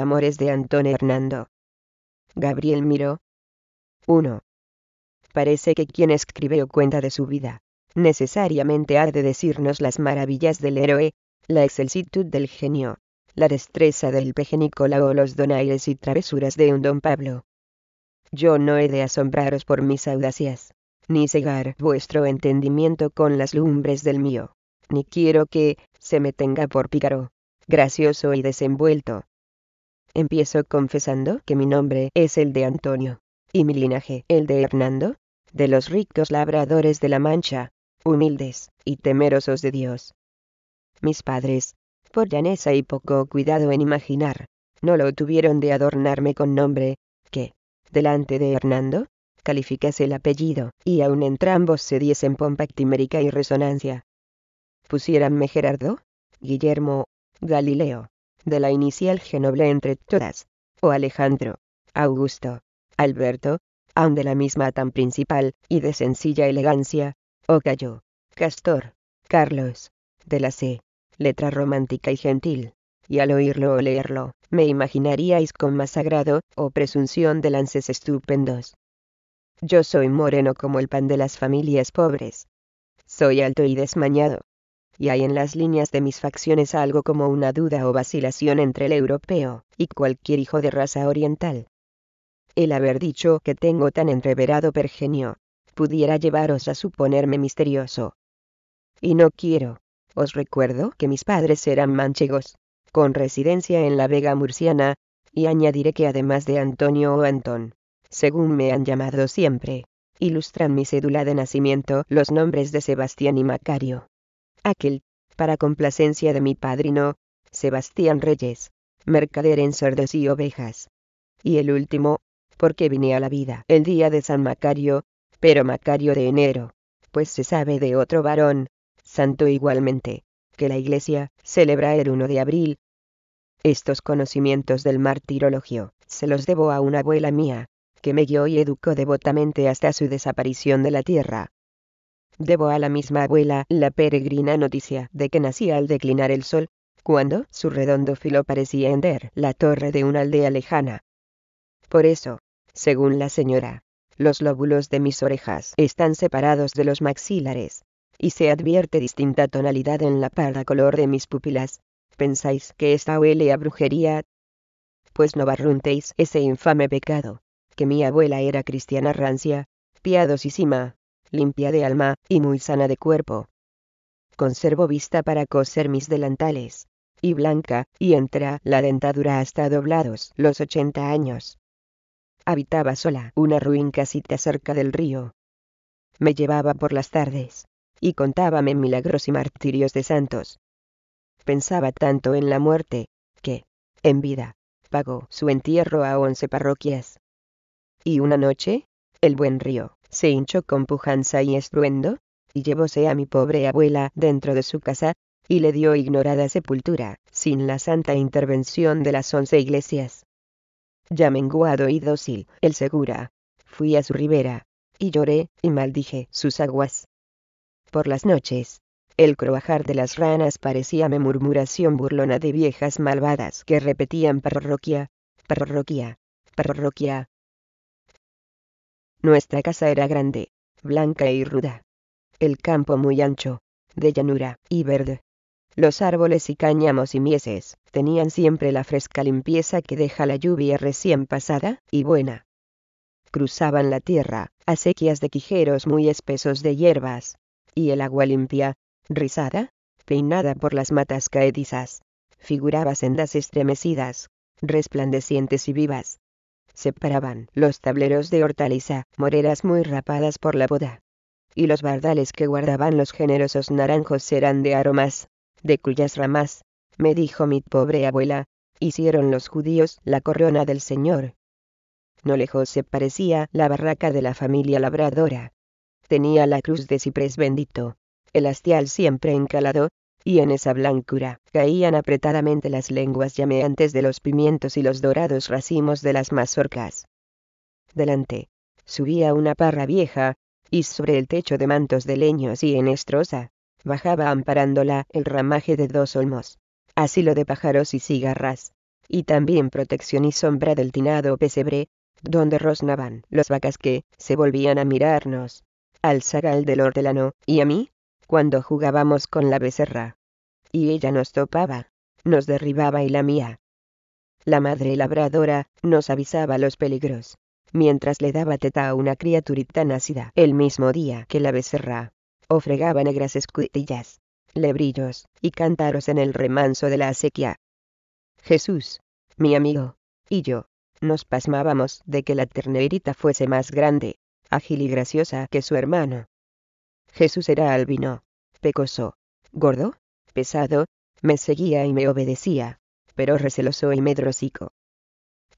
Amores de Antón Hernando. Gabriel Miró. 1. Parece que quien escribe o cuenta de su vida, necesariamente ha de decirnos las maravillas del héroe, la excelsitud del genio, la destreza del peje o los donaires y travesuras de un don Pablo. Yo no he de asombraros por mis audacias, ni cegar vuestro entendimiento con las lumbres del mío, ni quiero que, se me tenga por pícaro, gracioso y desenvuelto, Empiezo confesando que mi nombre es el de Antonio, y mi linaje el de Hernando, de los ricos labradores de la Mancha, humildes y temerosos de Dios. Mis padres, por llaneza y poco cuidado en imaginar, no lo tuvieron de adornarme con nombre, que, delante de Hernando, calificase el apellido, y aun entrambos se diesen pompa actimérica y resonancia. Pusiéranme Gerardo, Guillermo, Galileo, de la inicial Genoble entre todas, o Alejandro, Augusto, Alberto, aun de la misma tan principal y de sencilla elegancia, o Cayo, Castor, Carlos, de la C, letra romántica y gentil, y al oírlo o leerlo, me imaginaríais con más agrado o presunción de lances estupendos. Yo soy moreno como el pan de las familias pobres. Soy alto y desmañado, y hay en las líneas de mis facciones algo como una duda o vacilación entre el europeo, y cualquier hijo de raza oriental. El haber dicho que tengo tan entreverado pergenio, pudiera llevaros a suponerme misterioso. Y no quiero. Os recuerdo que mis padres eran manchegos, con residencia en la Vega Murciana, y añadiré que además de Antonio o Antón, según me han llamado siempre, ilustran mi cédula de nacimiento los nombres de Sebastián y Macario aquel, para complacencia de mi padrino, Sebastián Reyes, mercader en sordos y ovejas. Y el último, porque vine a la vida el día de San Macario, pero Macario de enero, pues se sabe de otro varón, santo igualmente, que la iglesia celebra el 1 de abril. Estos conocimientos del martirologio se los debo a una abuela mía, que me guió y educó devotamente hasta su desaparición de la tierra debo a la misma abuela la peregrina noticia de que nacía al declinar el sol, cuando su redondo filo parecía hender la torre de una aldea lejana. Por eso, según la señora, los lóbulos de mis orejas están separados de los maxilares, y se advierte distinta tonalidad en la parda color de mis pupilas. ¿Pensáis que esta huele a brujería? Pues no barruntéis ese infame pecado, que mi abuela era cristiana rancia, piadosísima, limpia de alma, y muy sana de cuerpo. Conservo vista para coser mis delantales. Y blanca, y entra la dentadura hasta doblados los ochenta años. Habitaba sola una ruin casita cerca del río. Me llevaba por las tardes. Y contábame milagros y martirios de santos. Pensaba tanto en la muerte, que, en vida, pagó su entierro a once parroquias. Y una noche, el buen río, se hinchó con pujanza y estruendo, y llevóse a mi pobre abuela dentro de su casa, y le dio ignorada sepultura, sin la santa intervención de las once iglesias. Ya menguado y dócil, el segura. Fui a su ribera, y lloré, y maldije sus aguas. Por las noches, el croajar de las ranas parecíame murmuración burlona de viejas malvadas que repetían parroquia, parroquia, parroquia, nuestra casa era grande, blanca y ruda. El campo muy ancho, de llanura y verde. Los árboles y cáñamos y mieses tenían siempre la fresca limpieza que deja la lluvia recién pasada y buena. Cruzaban la tierra, acequias de quijeros muy espesos de hierbas, y el agua limpia, rizada, peinada por las matas caedizas, figuraba sendas estremecidas, resplandecientes y vivas, separaban los tableros de hortaliza, moreras muy rapadas por la boda. Y los bardales que guardaban los generosos naranjos eran de aromas, de cuyas ramas, me dijo mi pobre abuela, hicieron los judíos la corona del Señor. No lejos se parecía la barraca de la familia labradora. Tenía la cruz de ciprés bendito, el hastial siempre encalado, y en esa blancura caían apretadamente las lenguas llameantes de los pimientos y los dorados racimos de las mazorcas. Delante, subía una parra vieja, y sobre el techo de mantos de leños y en bajaba amparándola el ramaje de dos olmos, asilo de pájaros y cigarras, y también protección y sombra del tinado pesebre, donde rosnaban los vacas que se volvían a mirarnos, al zagal del hortelano y a mí, cuando jugábamos con la becerra. Y ella nos topaba, nos derribaba y la mía, La madre labradora nos avisaba los peligros, mientras le daba teta a una criaturita nacida el mismo día que la becerra. Ofregaba negras escudillas, lebrillos y cántaros en el remanso de la acequia. Jesús, mi amigo, y yo, nos pasmábamos de que la ternerita fuese más grande, ágil y graciosa que su hermano, Jesús era albino, pecoso, gordo, pesado, me seguía y me obedecía, pero receloso y medrosico.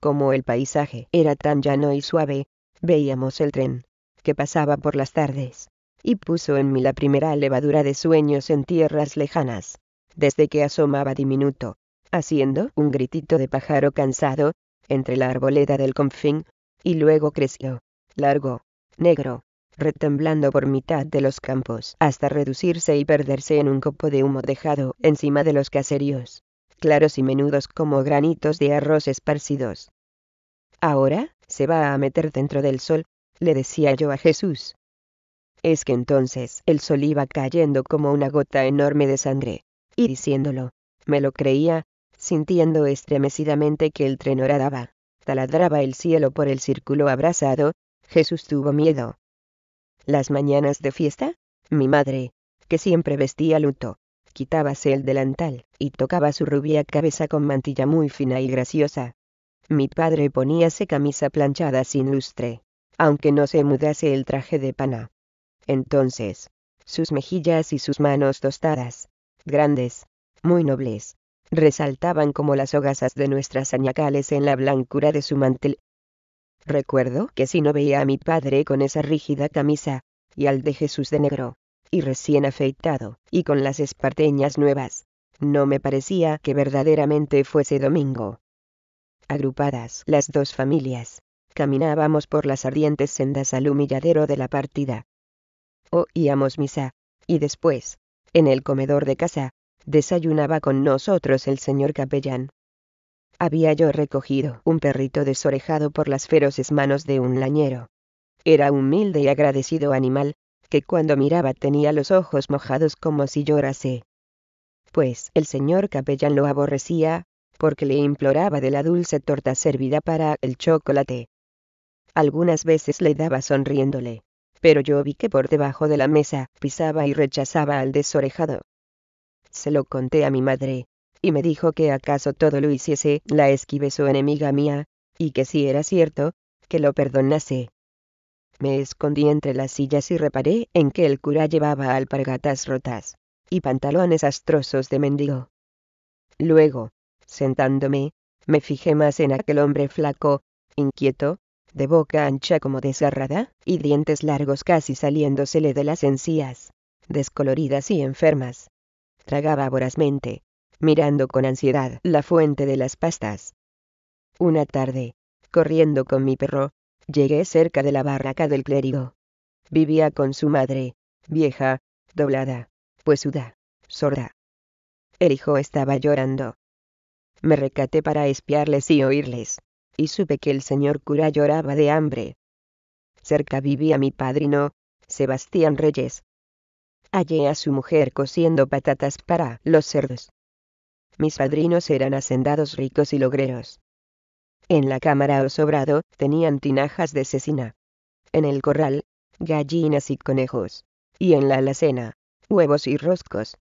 Como el paisaje era tan llano y suave, veíamos el tren, que pasaba por las tardes, y puso en mí la primera levadura de sueños en tierras lejanas, desde que asomaba diminuto, haciendo un gritito de pájaro cansado, entre la arboleda del confín, y luego creció, largo, negro, retemblando por mitad de los campos, hasta reducirse y perderse en un copo de humo dejado encima de los caseríos, claros y menudos como granitos de arroz esparcidos. Ahora, se va a meter dentro del sol, le decía yo a Jesús. Es que entonces el sol iba cayendo como una gota enorme de sangre, y diciéndolo, me lo creía, sintiendo estremecidamente que el tren horadaba, taladraba el cielo por el círculo abrasado, Jesús tuvo miedo, las mañanas de fiesta, mi madre, que siempre vestía luto, quitábase el delantal y tocaba su rubia cabeza con mantilla muy fina y graciosa. Mi padre poníase camisa planchada sin lustre, aunque no se mudase el traje de pana. Entonces, sus mejillas y sus manos tostadas, grandes, muy nobles, resaltaban como las hogazas de nuestras añacales en la blancura de su mantel, Recuerdo que si no veía a mi padre con esa rígida camisa, y al de Jesús de negro, y recién afeitado, y con las esparteñas nuevas, no me parecía que verdaderamente fuese domingo. Agrupadas las dos familias, caminábamos por las ardientes sendas al humilladero de la partida. Oíamos misa, y después, en el comedor de casa, desayunaba con nosotros el señor capellán, había yo recogido un perrito desorejado por las feroces manos de un lañero. Era humilde y agradecido animal, que cuando miraba tenía los ojos mojados como si llorase. Pues el señor capellán lo aborrecía, porque le imploraba de la dulce torta servida para el chocolate. Algunas veces le daba sonriéndole, pero yo vi que por debajo de la mesa pisaba y rechazaba al desorejado. Se lo conté a mi madre, y me dijo que acaso todo lo hiciese la esquive su enemiga mía, y que si era cierto, que lo perdonase. Me escondí entre las sillas y reparé en que el cura llevaba alpargatas rotas y pantalones astrosos de mendigo. Luego, sentándome, me fijé más en aquel hombre flaco, inquieto, de boca ancha como desgarrada, y dientes largos casi saliéndosele de las encías, descoloridas y enfermas. Tragaba vorazmente, mirando con ansiedad la fuente de las pastas. Una tarde, corriendo con mi perro, llegué cerca de la barraca del clérigo. Vivía con su madre, vieja, doblada, puesuda, sorda. El hijo estaba llorando. Me recaté para espiarles y oírles, y supe que el señor cura lloraba de hambre. Cerca vivía mi padrino, Sebastián Reyes. Hallé a su mujer cosiendo patatas para los cerdos mis padrinos eran hacendados ricos y logreros. En la cámara o sobrado, tenían tinajas de cecina. En el corral, gallinas y conejos. Y en la alacena, huevos y roscos.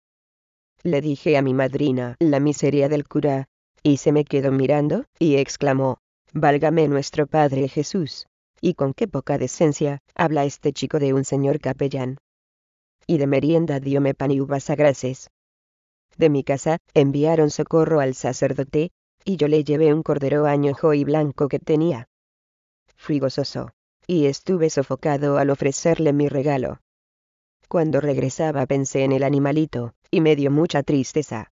Le dije a mi madrina la miseria del cura, y se me quedó mirando, y exclamó, Válgame nuestro Padre Jesús. Y con qué poca decencia, habla este chico de un señor capellán. Y de merienda diome pan y uvas a grases de mi casa, enviaron socorro al sacerdote, y yo le llevé un cordero añojo y blanco que tenía. Fui gozoso, y estuve sofocado al ofrecerle mi regalo. Cuando regresaba pensé en el animalito, y me dio mucha tristeza.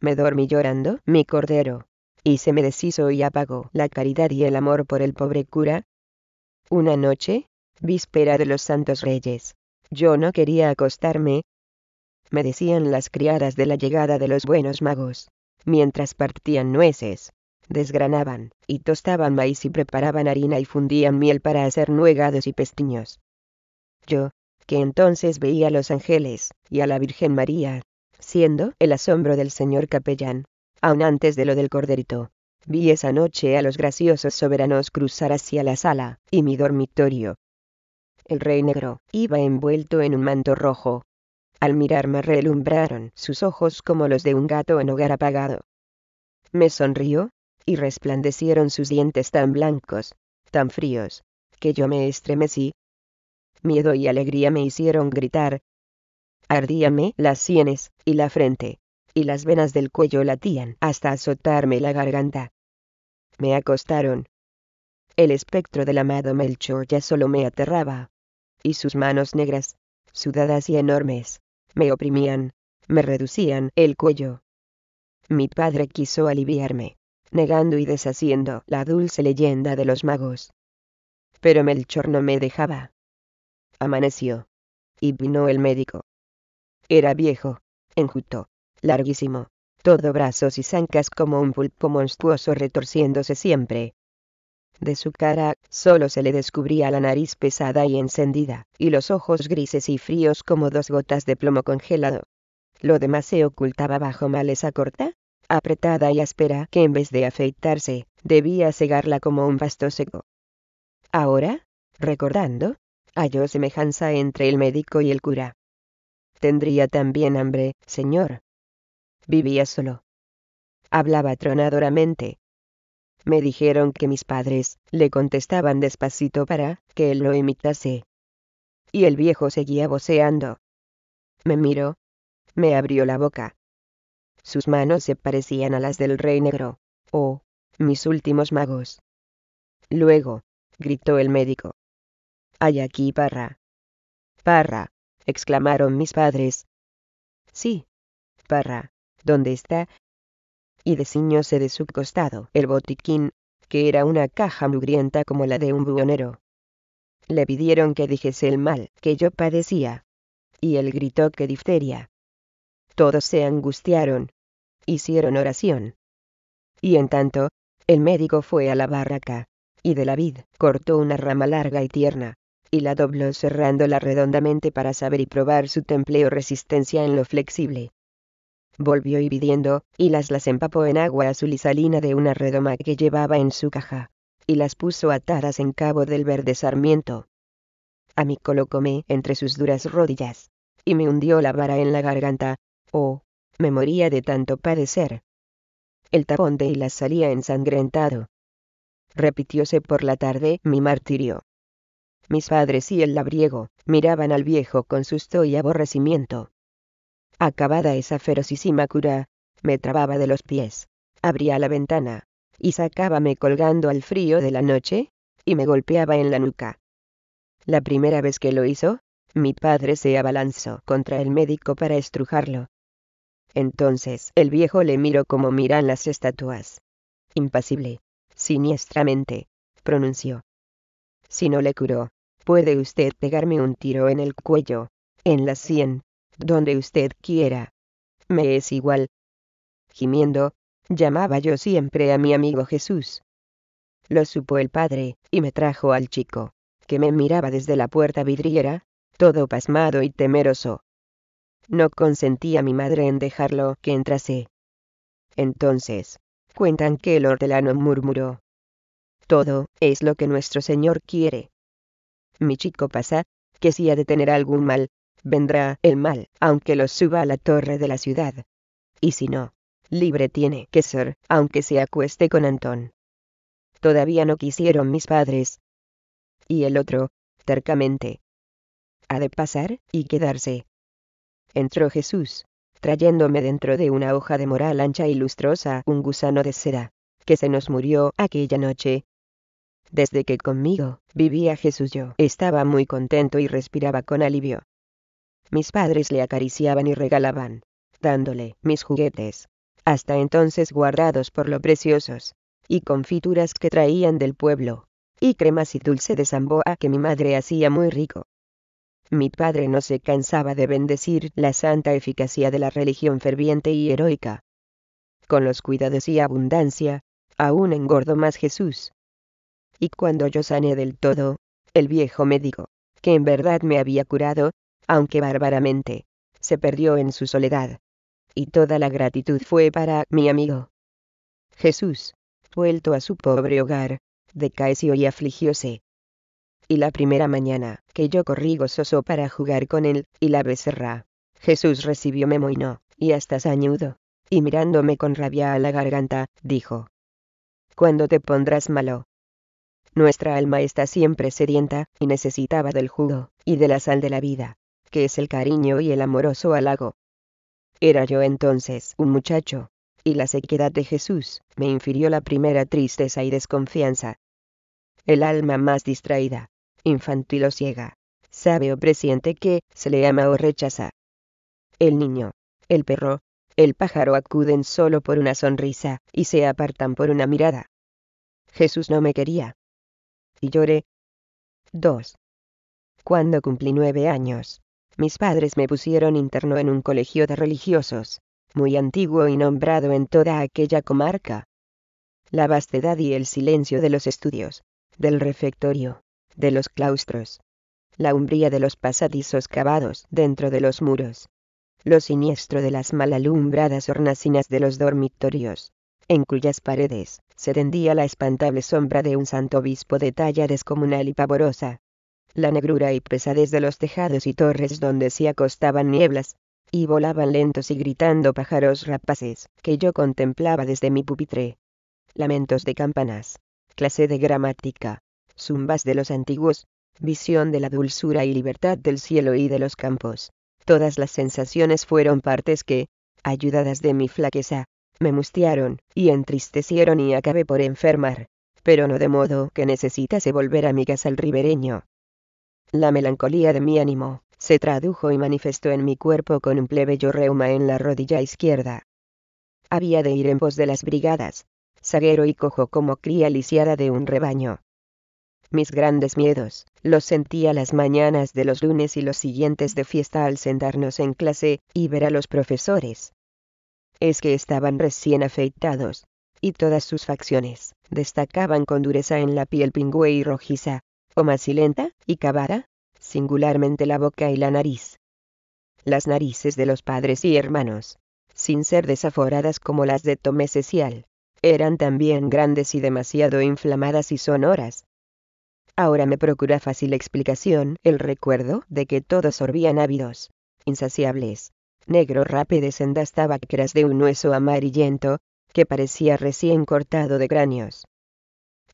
Me dormí llorando, mi cordero, y se me deshizo y apagó la caridad y el amor por el pobre cura. Una noche, víspera de los Santos Reyes, yo no quería acostarme, me decían las criadas de la llegada de los buenos magos, mientras partían nueces, desgranaban, y tostaban maíz y preparaban harina y fundían miel para hacer nuegados y pestiños. Yo, que entonces veía a los ángeles, y a la Virgen María, siendo el asombro del señor capellán, aun antes de lo del corderito, vi esa noche a los graciosos soberanos cruzar hacia la sala, y mi dormitorio. El rey negro, iba envuelto en un manto rojo, al mirarme relumbraron sus ojos como los de un gato en hogar apagado. Me sonrió, y resplandecieron sus dientes tan blancos, tan fríos, que yo me estremecí. Miedo y alegría me hicieron gritar. Ardíame las sienes, y la frente, y las venas del cuello latían hasta azotarme la garganta. Me acostaron. El espectro del amado Melchor ya solo me aterraba. Y sus manos negras, sudadas y enormes, me oprimían, me reducían el cuello. Mi padre quiso aliviarme, negando y deshaciendo la dulce leyenda de los magos. Pero Melchor no me dejaba. Amaneció. Y vino el médico. Era viejo, enjuto, larguísimo, todo brazos y zancas como un pulpo monstruoso retorciéndose siempre, de su cara, solo se le descubría la nariz pesada y encendida, y los ojos grises y fríos como dos gotas de plomo congelado. Lo demás se ocultaba bajo maleza corta, apretada y áspera, que en vez de afeitarse, debía cegarla como un pasto seco. Ahora, recordando, halló semejanza entre el médico y el cura. Tendría también hambre, señor. Vivía solo. Hablaba tronadoramente, me dijeron que mis padres, le contestaban despacito para que él lo imitase. Y el viejo seguía voceando. Me miró. Me abrió la boca. Sus manos se parecían a las del rey negro. Oh, mis últimos magos. Luego, gritó el médico. Hay aquí Parra. Parra, exclamaron mis padres. Sí. Parra, ¿dónde está? y desciñóse de su costado el botiquín, que era una caja mugrienta como la de un buhonero. Le pidieron que dijese el mal que yo padecía. Y él gritó que difteria. Todos se angustiaron. Hicieron oración. Y en tanto, el médico fue a la barraca, y de la vid cortó una rama larga y tierna, y la dobló cerrándola redondamente para saber y probar su temple o resistencia en lo flexible, volvió y hirviendo, y las las empapó en agua azul y salina de una redoma que llevaba en su caja, y las puso atadas en cabo del verde sarmiento. A mí colocóme entre sus duras rodillas, y me hundió la vara en la garganta, oh, me moría de tanto padecer. El tapón de hilas salía ensangrentado. Repitióse por la tarde mi martirio. Mis padres y el labriego miraban al viejo con susto y aborrecimiento. Acabada esa ferocísima cura, me trababa de los pies, abría la ventana, y sacábame colgando al frío de la noche, y me golpeaba en la nuca. La primera vez que lo hizo, mi padre se abalanzó contra el médico para estrujarlo. Entonces el viejo le miró como miran las estatuas. Impasible, siniestramente, pronunció. Si no le curó, puede usted pegarme un tiro en el cuello, en la sien, donde usted quiera. Me es igual. Gimiendo, llamaba yo siempre a mi amigo Jesús. Lo supo el padre, y me trajo al chico, que me miraba desde la puerta vidriera, todo pasmado y temeroso. No consentía mi madre en dejarlo que entrase. Entonces, cuentan que el hortelano murmuró. Todo es lo que nuestro Señor quiere. Mi chico pasa, que si ha de tener algún mal, vendrá el mal, aunque lo suba a la torre de la ciudad. Y si no, libre tiene que ser, aunque se acueste con Antón. Todavía no quisieron mis padres. Y el otro, tercamente. Ha de pasar y quedarse. Entró Jesús, trayéndome dentro de una hoja de moral ancha y lustrosa un gusano de seda, que se nos murió aquella noche. Desde que conmigo vivía Jesús yo estaba muy contento y respiraba con alivio. Mis padres le acariciaban y regalaban, dándole mis juguetes, hasta entonces guardados por lo preciosos, y confituras que traían del pueblo, y cremas y dulce de zamboa que mi madre hacía muy rico. Mi padre no se cansaba de bendecir la santa eficacia de la religión ferviente y heroica. Con los cuidados y abundancia, aún engordó más Jesús. Y cuando yo sané del todo, el viejo médico, que en verdad me había curado, aunque bárbaramente. Se perdió en su soledad. Y toda la gratitud fue para mi amigo. Jesús, vuelto a su pobre hogar, decaeció y afligióse. Y la primera mañana, que yo corrí gozoso para jugar con él, y la becerra, Jesús recibió me y hasta sañudo, y mirándome con rabia a la garganta, dijo. ¿Cuándo te pondrás malo? Nuestra alma está siempre sedienta, y necesitaba del jugo, y de la sal de la vida que es el cariño y el amoroso halago. Era yo entonces un muchacho, y la sequedad de Jesús me infirió la primera tristeza y desconfianza. El alma más distraída, infantil o ciega, sabe o presiente que se le ama o rechaza. El niño, el perro, el pájaro acuden solo por una sonrisa y se apartan por una mirada. Jesús no me quería. Y lloré. 2. Cuando cumplí nueve años, mis padres me pusieron interno en un colegio de religiosos, muy antiguo y nombrado en toda aquella comarca. La vastedad y el silencio de los estudios, del refectorio, de los claustros, la umbría de los pasadizos cavados dentro de los muros, lo siniestro de las malalumbradas hornacinas de los dormitorios, en cuyas paredes se tendía la espantable sombra de un santo obispo de talla descomunal y pavorosa, la negrura y pesadez de los tejados y torres donde se acostaban nieblas, y volaban lentos y gritando pájaros rapaces, que yo contemplaba desde mi pupitre. Lamentos de campanas, clase de gramática, zumbas de los antiguos, visión de la dulzura y libertad del cielo y de los campos. Todas las sensaciones fueron partes que, ayudadas de mi flaqueza, me mustiaron, y entristecieron y acabé por enfermar, pero no de modo que necesitase volver a al ribereño, la melancolía de mi ánimo, se tradujo y manifestó en mi cuerpo con un plebeyo reuma en la rodilla izquierda. Había de ir en pos de las brigadas, zaguero y cojo como cría lisiada de un rebaño. Mis grandes miedos, los sentía las mañanas de los lunes y los siguientes de fiesta al sentarnos en clase y ver a los profesores. Es que estaban recién afeitados, y todas sus facciones destacaban con dureza en la piel pingüe y rojiza, o macilenta, y cavada, singularmente la boca y la nariz. Las narices de los padres y hermanos, sin ser desaforadas como las de Tomé Cecial, eran también grandes y demasiado inflamadas y sonoras. Ahora me procura fácil explicación el recuerdo de que todos sorbían ávidos, insaciables, negro rápido en sendas tabacras de un hueso amarillento, que parecía recién cortado de cráneos.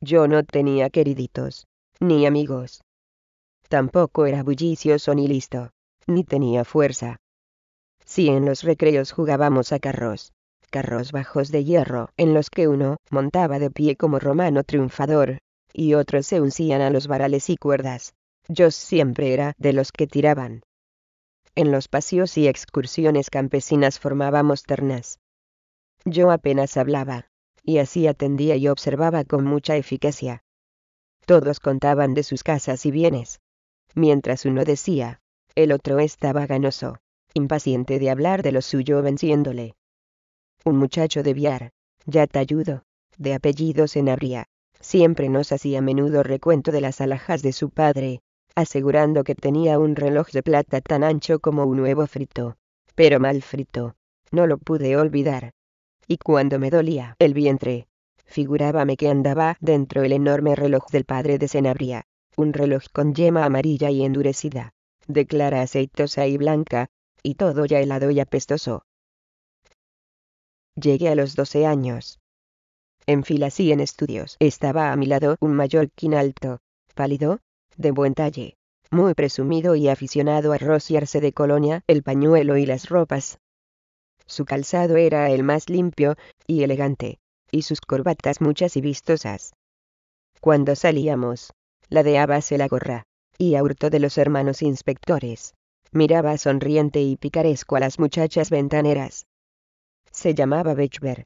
Yo no tenía queriditos, ni amigos. Tampoco era bullicioso ni listo, ni tenía fuerza. Si en los recreos jugábamos a carros, carros bajos de hierro, en los que uno montaba de pie como romano triunfador, y otros se uncían a los varales y cuerdas, yo siempre era de los que tiraban. En los paseos y excursiones campesinas formábamos ternas. Yo apenas hablaba, y así atendía y observaba con mucha eficacia, todos contaban de sus casas y bienes. Mientras uno decía, el otro estaba ganoso, impaciente de hablar de lo suyo venciéndole. Un muchacho de Viar, ya talludo, de en Senabria, siempre nos hacía menudo recuento de las alhajas de su padre, asegurando que tenía un reloj de plata tan ancho como un huevo frito, pero mal frito, no lo pude olvidar. Y cuando me dolía el vientre, figurábame que andaba dentro el enorme reloj del padre de Senabria, un reloj con yema amarilla y endurecida, de clara aceitosa y blanca, y todo ya helado y apestoso. Llegué a los doce años. En filas y en estudios estaba a mi lado un mayor alto, pálido, de buen talle, muy presumido y aficionado a rociarse de colonia el pañuelo y las ropas. Su calzado era el más limpio y elegante, y sus corbatas muchas y vistosas. Cuando salíamos, ladeábase la gorra, y a hurto de los hermanos inspectores, miraba sonriente y picaresco a las muchachas ventaneras. Se llamaba Bechber.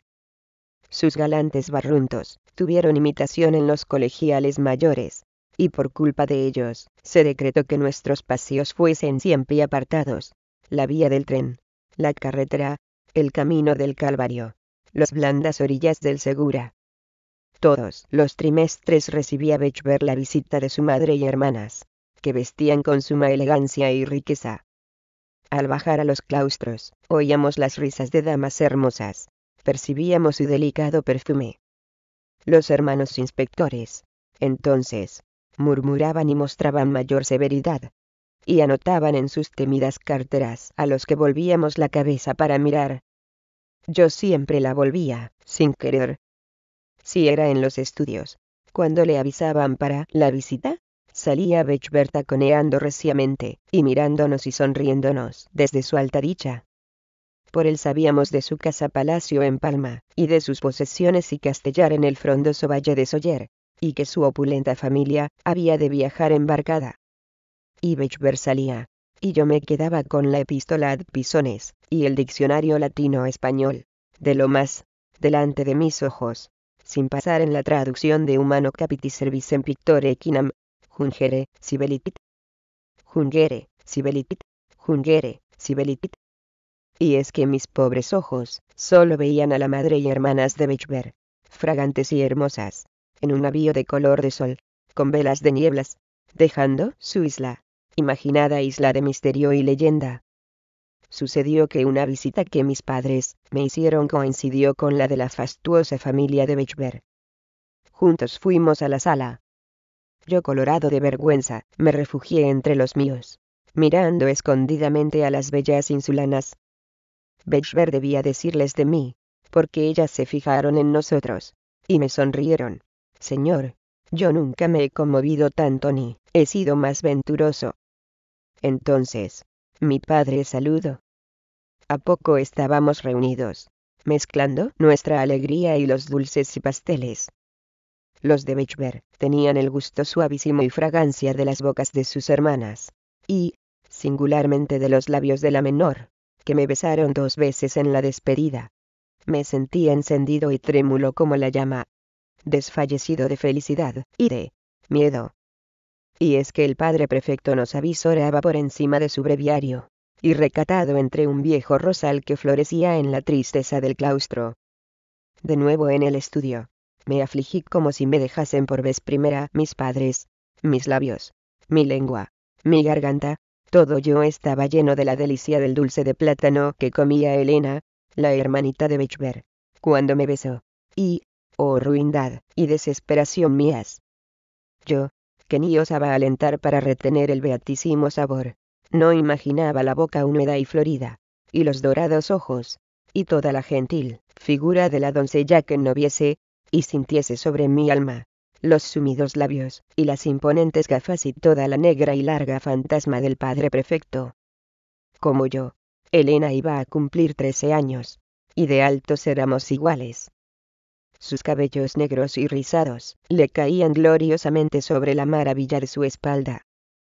Sus galantes barruntos tuvieron imitación en los colegiales mayores, y por culpa de ellos, se decretó que nuestros paseos fuesen siempre apartados, la vía del tren, la carretera, el camino del Calvario, las blandas orillas del Segura. Todos los trimestres recibía Bechver la visita de su madre y hermanas, que vestían con suma elegancia y riqueza. Al bajar a los claustros, oíamos las risas de damas hermosas, percibíamos su delicado perfume. Los hermanos inspectores, entonces, murmuraban y mostraban mayor severidad, y anotaban en sus temidas carteras a los que volvíamos la cabeza para mirar, yo siempre la volvía, sin querer. Si era en los estudios, cuando le avisaban para la visita, salía Bechberta coneando reciamente, y mirándonos y sonriéndonos desde su alta dicha. Por él sabíamos de su casa-palacio en Palma, y de sus posesiones y castellar en el frondoso valle de Soller, y que su opulenta familia había de viajar embarcada. Y Bechber salía, y yo me quedaba con la epístola ad Pisones, y el diccionario latino-español, de lo más, delante de mis ojos, sin pasar en la traducción de humano capitis servicem pictore equinam, jungere, sibelitit, jungere, sibelitit, jungere, sibelitit. Y es que mis pobres ojos, solo veían a la madre y hermanas de Bechber, fragantes y hermosas, en un navío de color de sol, con velas de nieblas, dejando su isla imaginada isla de misterio y leyenda. Sucedió que una visita que mis padres me hicieron coincidió con la de la fastuosa familia de Bechberg. Juntos fuimos a la sala. Yo, colorado de vergüenza, me refugié entre los míos, mirando escondidamente a las bellas insulanas. Bechberg debía decirles de mí, porque ellas se fijaron en nosotros, y me sonrieron. Señor, yo nunca me he conmovido tanto ni he sido más venturoso. Entonces, mi padre saludo. A poco estábamos reunidos, mezclando nuestra alegría y los dulces y pasteles. Los de Bechberg tenían el gusto suavísimo y fragancia de las bocas de sus hermanas, y, singularmente de los labios de la menor, que me besaron dos veces en la despedida. Me sentí encendido y trémulo como la llama, desfallecido de felicidad y de miedo y es que el padre prefecto nos avisoraba por encima de su breviario, y recatado entre un viejo rosal que florecía en la tristeza del claustro. De nuevo en el estudio, me afligí como si me dejasen por vez primera mis padres, mis labios, mi lengua, mi garganta, todo yo estaba lleno de la delicia del dulce de plátano que comía Elena, la hermanita de Bechberg, cuando me besó, y, oh ruindad y desesperación mías. Yo, que ni osaba alentar para retener el beatísimo sabor. No imaginaba la boca húmeda y florida, y los dorados ojos, y toda la gentil figura de la doncella que no viese, y sintiese sobre mi alma, los sumidos labios, y las imponentes gafas y toda la negra y larga fantasma del padre prefecto. Como yo, Elena iba a cumplir trece años, y de altos éramos iguales sus cabellos negros y rizados, le caían gloriosamente sobre la maravilla de su espalda.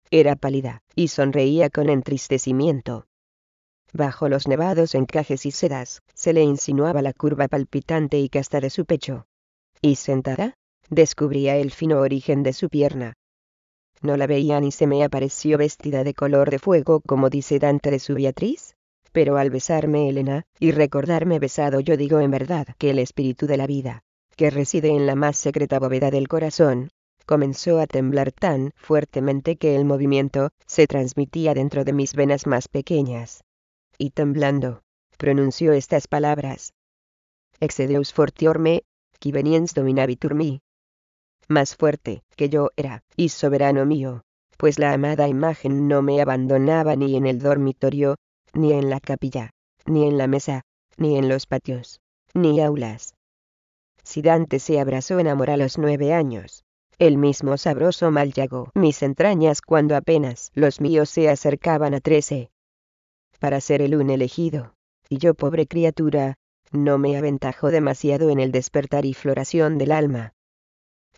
Era pálida, y sonreía con entristecimiento. Bajo los nevados encajes y sedas, se le insinuaba la curva palpitante y casta de su pecho. Y sentada, descubría el fino origen de su pierna. No la veía ni se me apareció vestida de color de fuego como dice Dante de su Beatriz, pero al besarme Elena, y recordarme besado yo digo en verdad que el espíritu de la vida, que reside en la más secreta bóveda del corazón, comenzó a temblar tan fuertemente que el movimiento se transmitía dentro de mis venas más pequeñas. Y temblando, pronunció estas palabras. Exedeus me, qui veniens dominabitur mi. Más fuerte que yo era, y soberano mío, pues la amada imagen no me abandonaba ni en el dormitorio, ni en la capilla, ni en la mesa, ni en los patios, ni aulas, si Dante se abrazó en amor a los nueve años, el mismo sabroso mal llegó mis entrañas cuando apenas los míos se acercaban a trece. Para ser el un elegido, y yo pobre criatura, no me aventajó demasiado en el despertar y floración del alma.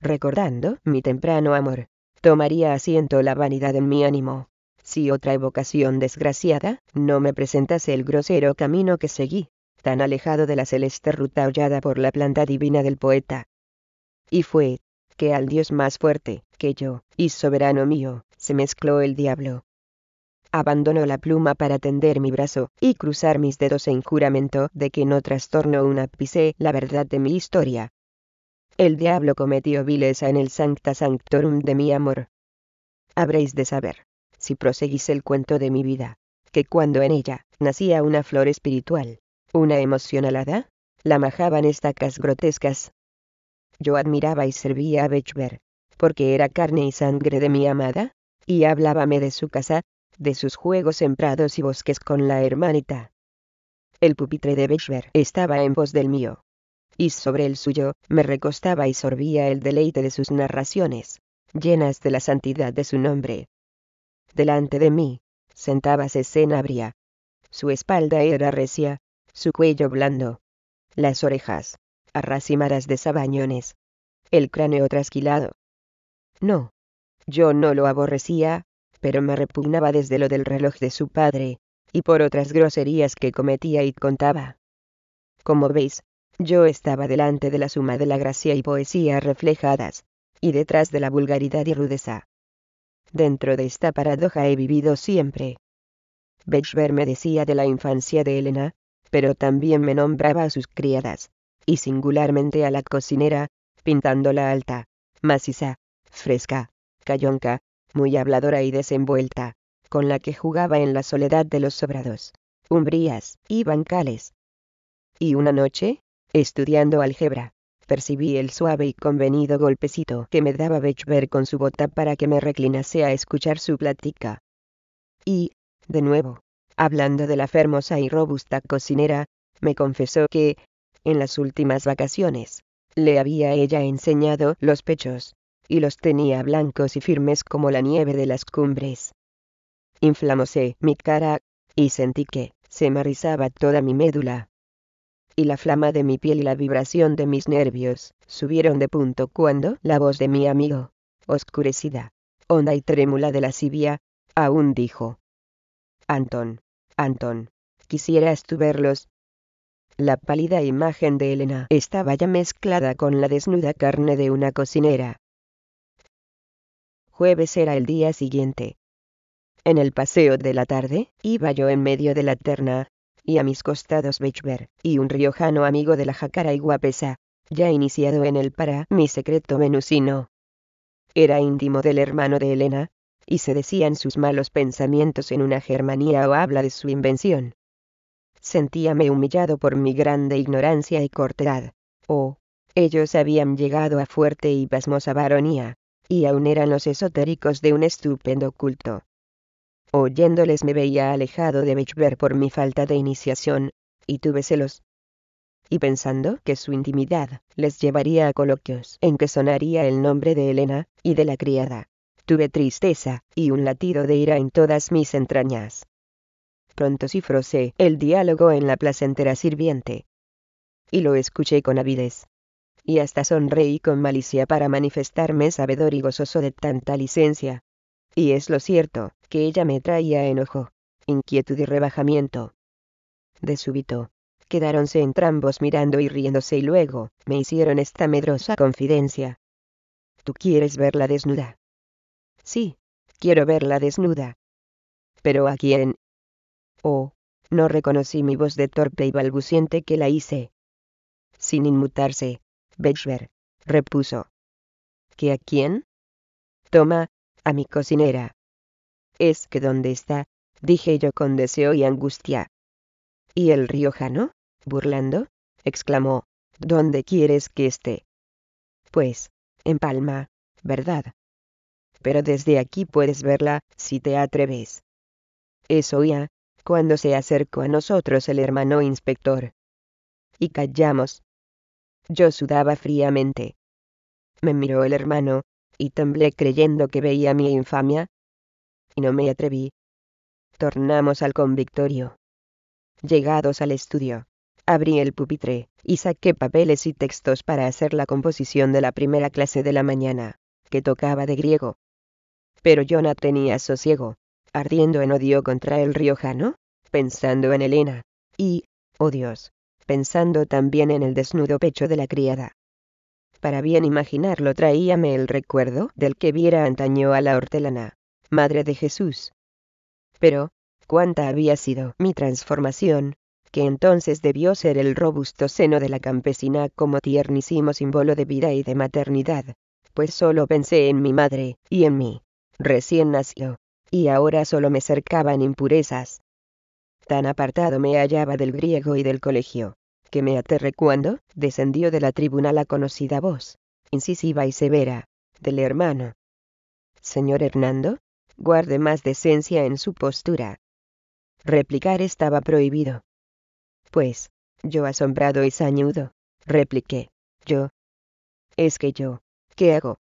Recordando mi temprano amor, tomaría asiento la vanidad en mi ánimo, si otra evocación desgraciada no me presentase el grosero camino que seguí tan alejado de la celeste ruta hollada por la planta divina del poeta. Y fue, que al Dios más fuerte, que yo, y soberano mío, se mezcló el diablo. Abandonó la pluma para tender mi brazo, y cruzar mis dedos en juramento de que no trastorno un ápice la verdad de mi historia. El diablo cometió vileza en el sancta sanctorum de mi amor. Habréis de saber, si proseguís el cuento de mi vida, que cuando en ella, nacía una flor espiritual, una emoción alada, la majaban estacas grotescas. Yo admiraba y servía a Bechver, porque era carne y sangre de mi amada, y hablábame de su casa, de sus juegos en prados y bosques con la hermanita. El pupitre de Bechver estaba en voz del mío. Y sobre el suyo, me recostaba y sorbía el deleite de sus narraciones, llenas de la santidad de su nombre. Delante de mí, sentábase Senabria. Su espalda era recia, su cuello blando, las orejas, arracimadas de sabañones, el cráneo trasquilado. No, yo no lo aborrecía, pero me repugnaba desde lo del reloj de su padre, y por otras groserías que cometía y contaba. Como veis, yo estaba delante de la suma de la gracia y poesía reflejadas, y detrás de la vulgaridad y rudeza. Dentro de esta paradoja he vivido siempre. Bechver me decía de la infancia de Elena, pero también me nombraba a sus criadas, y singularmente a la cocinera, pintándola alta, maciza, fresca, callonca, muy habladora y desenvuelta, con la que jugaba en la soledad de los sobrados, umbrías y bancales. Y una noche, estudiando álgebra, percibí el suave y convenido golpecito que me daba Bechber con su bota para que me reclinase a escuchar su plática. Y, de nuevo, hablando de la fermosa y robusta cocinera, me confesó que, en las últimas vacaciones, le había ella enseñado los pechos, y los tenía blancos y firmes como la nieve de las cumbres. Inflamóse mi cara, y sentí que, se me toda mi médula. Y la flama de mi piel y la vibración de mis nervios, subieron de punto cuando la voz de mi amigo, oscurecida, honda y trémula de la lascivia, aún dijo. Antón, Anton. Quisieras tú verlos. La pálida imagen de Elena estaba ya mezclada con la desnuda carne de una cocinera. Jueves era el día siguiente. En el paseo de la tarde, iba yo en medio de la terna, y a mis costados Bechber, y un riojano amigo de la jacara y guapesa, ya iniciado en el para mi secreto venusino. Era íntimo del hermano de Elena, y se decían sus malos pensamientos en una germanía o habla de su invención. Sentíame humillado por mi grande ignorancia y cortedad. Oh, ellos habían llegado a fuerte y pasmosa varonía, y aún eran los esotéricos de un estupendo culto. Oyéndoles me veía alejado de Bechberg por mi falta de iniciación, y tuve celos. Y pensando que su intimidad les llevaría a coloquios en que sonaría el nombre de Elena, y de la criada, tuve tristeza, y un latido de ira en todas mis entrañas. Pronto cifrosé el diálogo en la placentera sirviente. Y lo escuché con avidez. Y hasta sonreí con malicia para manifestarme sabedor y gozoso de tanta licencia. Y es lo cierto, que ella me traía enojo, inquietud y rebajamiento. De súbito, quedáronse entrambos mirando y riéndose y luego, me hicieron esta medrosa confidencia. ¿Tú quieres verla desnuda? Sí, quiero verla desnuda. ¿Pero a quién? Oh, no reconocí mi voz de torpe y balbuciente que la hice. Sin inmutarse, Bechver, repuso. ¿Que a quién? Toma, a mi cocinera. Es que dónde está, dije yo con deseo y angustia. ¿Y el riojano? burlando, exclamó. ¿Dónde quieres que esté? Pues, en Palma, ¿verdad? pero desde aquí puedes verla, si te atreves. Eso ya, cuando se acercó a nosotros el hermano inspector. Y callamos. Yo sudaba fríamente. Me miró el hermano, y temblé creyendo que veía mi infamia. Y no me atreví. Tornamos al convictorio. Llegados al estudio, abrí el pupitre, y saqué papeles y textos para hacer la composición de la primera clase de la mañana, que tocaba de griego. Pero yo no tenía sosiego, ardiendo en odio contra el riojano, pensando en Elena, y, oh Dios, pensando también en el desnudo pecho de la criada. Para bien imaginarlo traíame el recuerdo del que viera antaño a la hortelana, madre de Jesús. Pero, cuánta había sido mi transformación, que entonces debió ser el robusto seno de la campesina como tiernísimo símbolo de vida y de maternidad, pues solo pensé en mi madre, y en mí, recién nació, y ahora solo me cercaban impurezas. Tan apartado me hallaba del griego y del colegio, que me aterré cuando descendió de la tribuna la conocida voz, incisiva y severa, del hermano. Señor Hernando, guarde más decencia en su postura. Replicar estaba prohibido. Pues, yo asombrado y sañudo, repliqué, yo. Es que yo, ¿qué hago?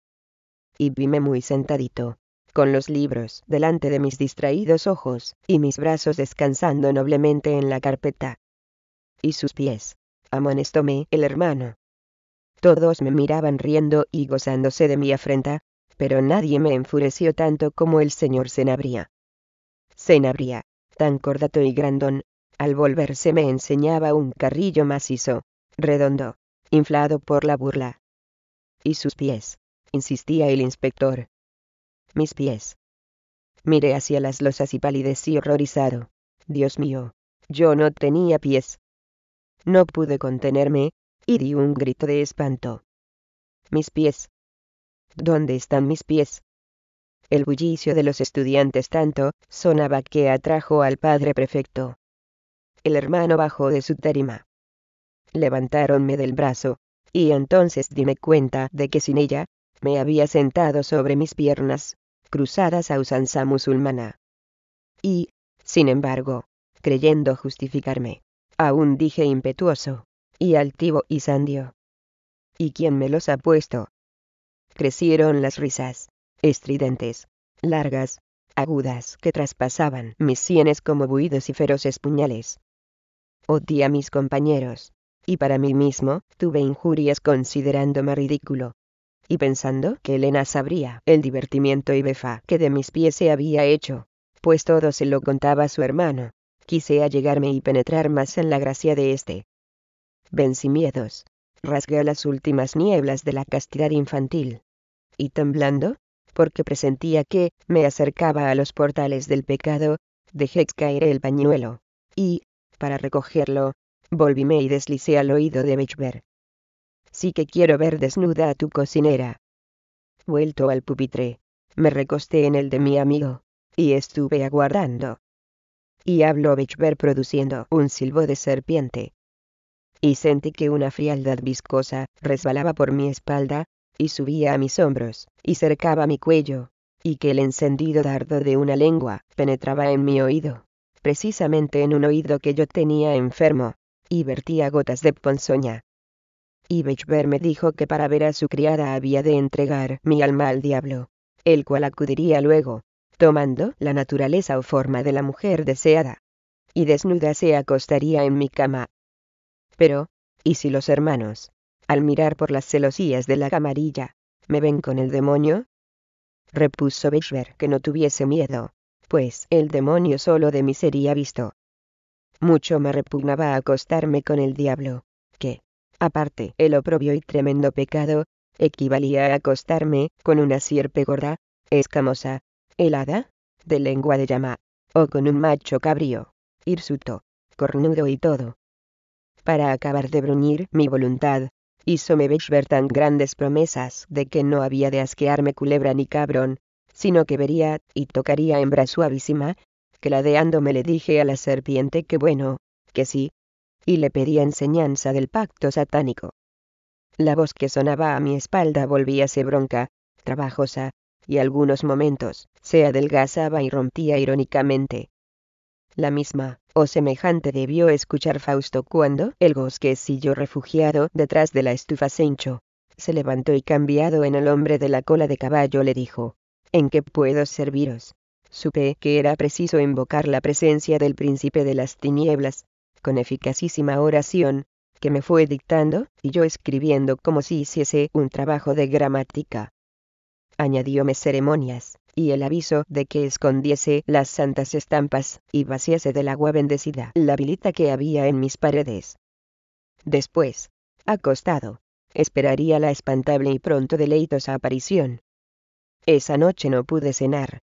Y vime muy sentadito, con los libros delante de mis distraídos ojos, y mis brazos descansando noblemente en la carpeta. Y sus pies. Amonestóme el hermano. Todos me miraban riendo y gozándose de mi afrenta, pero nadie me enfureció tanto como el señor Senabria. Senabria, tan cordato y grandón, al volverse me enseñaba un carrillo macizo, redondo, inflado por la burla. Y sus pies, insistía el inspector, mis pies. Miré hacia las losas y palidecí horrorizado. Dios mío, yo no tenía pies. No pude contenerme, y di un grito de espanto. Mis pies. ¿Dónde están mis pies? El bullicio de los estudiantes tanto sonaba que atrajo al padre prefecto. El hermano bajó de su tarima. Levantáronme del brazo, y entonces dime cuenta de que sin ella, me había sentado sobre mis piernas cruzadas a usanza musulmana. Y, sin embargo, creyendo justificarme, aún dije impetuoso, y altivo y sandio. ¿Y quién me los ha puesto? Crecieron las risas, estridentes, largas, agudas que traspasaban mis sienes como buidos y feroces puñales. Odí a mis compañeros, y para mí mismo tuve injurias considerándome ridículo y pensando que Elena sabría el divertimiento y befa que de mis pies se había hecho, pues todo se lo contaba a su hermano, quise allegarme y penetrar más en la gracia de éste. Vencí miedos, rasgué las últimas nieblas de la castidad infantil. Y temblando, porque presentía que me acercaba a los portales del pecado, dejé caer el pañuelo, y, para recogerlo, volvíme y deslicé al oído de Bechber, sí que quiero ver desnuda a tu cocinera. Vuelto al pupitre, me recosté en el de mi amigo, y estuve aguardando. Y habló Bechber produciendo un silbo de serpiente. Y sentí que una frialdad viscosa resbalaba por mi espalda, y subía a mis hombros, y cercaba mi cuello, y que el encendido dardo de una lengua penetraba en mi oído, precisamente en un oído que yo tenía enfermo, y vertía gotas de ponzoña, y Bechver me dijo que para ver a su criada había de entregar mi alma al diablo, el cual acudiría luego, tomando la naturaleza o forma de la mujer deseada. Y desnuda se acostaría en mi cama. Pero, ¿y si los hermanos, al mirar por las celosías de la camarilla, me ven con el demonio? Repuso Bechber que no tuviese miedo, pues el demonio solo de mí sería visto. Mucho me repugnaba acostarme con el diablo, Aparte, el oprobio y tremendo pecado, equivalía a acostarme con una sierpe gorda, escamosa, helada, de lengua de llama, o con un macho cabrío, hirsuto, cornudo y todo. Para acabar de bruñir mi voluntad, hízome ver tan grandes promesas de que no había de asquearme culebra ni cabrón, sino que vería y tocaría hembra suavísima, que me le dije a la serpiente que bueno, que sí, y le pedía enseñanza del pacto satánico. La voz que sonaba a mi espalda volvíase bronca, trabajosa, y algunos momentos se adelgazaba y rompía irónicamente. La misma, o semejante, debió escuchar Fausto cuando el bosquecillo refugiado detrás de la estufa Sencho, Se levantó y cambiado en el hombre de la cola de caballo le dijo, ¿En qué puedo serviros? Supe que era preciso invocar la presencia del príncipe de las tinieblas, con eficacísima oración, que me fue dictando, y yo escribiendo como si hiciese un trabajo de gramática. Añadióme ceremonias, y el aviso de que escondiese las santas estampas, y vaciase del agua bendecida la vilita que había en mis paredes. Después, acostado, esperaría la espantable y pronto deleitosa aparición. Esa noche no pude cenar.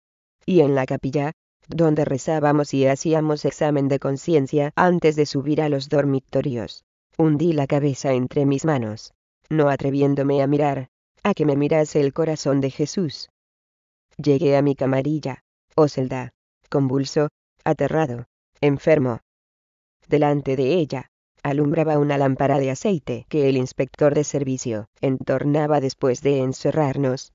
Y en la capilla, donde rezábamos y hacíamos examen de conciencia antes de subir a los dormitorios. Hundí la cabeza entre mis manos, no atreviéndome a mirar, a que me mirase el corazón de Jesús. Llegué a mi camarilla, celda, convulso, aterrado, enfermo. Delante de ella, alumbraba una lámpara de aceite que el inspector de servicio entornaba después de encerrarnos.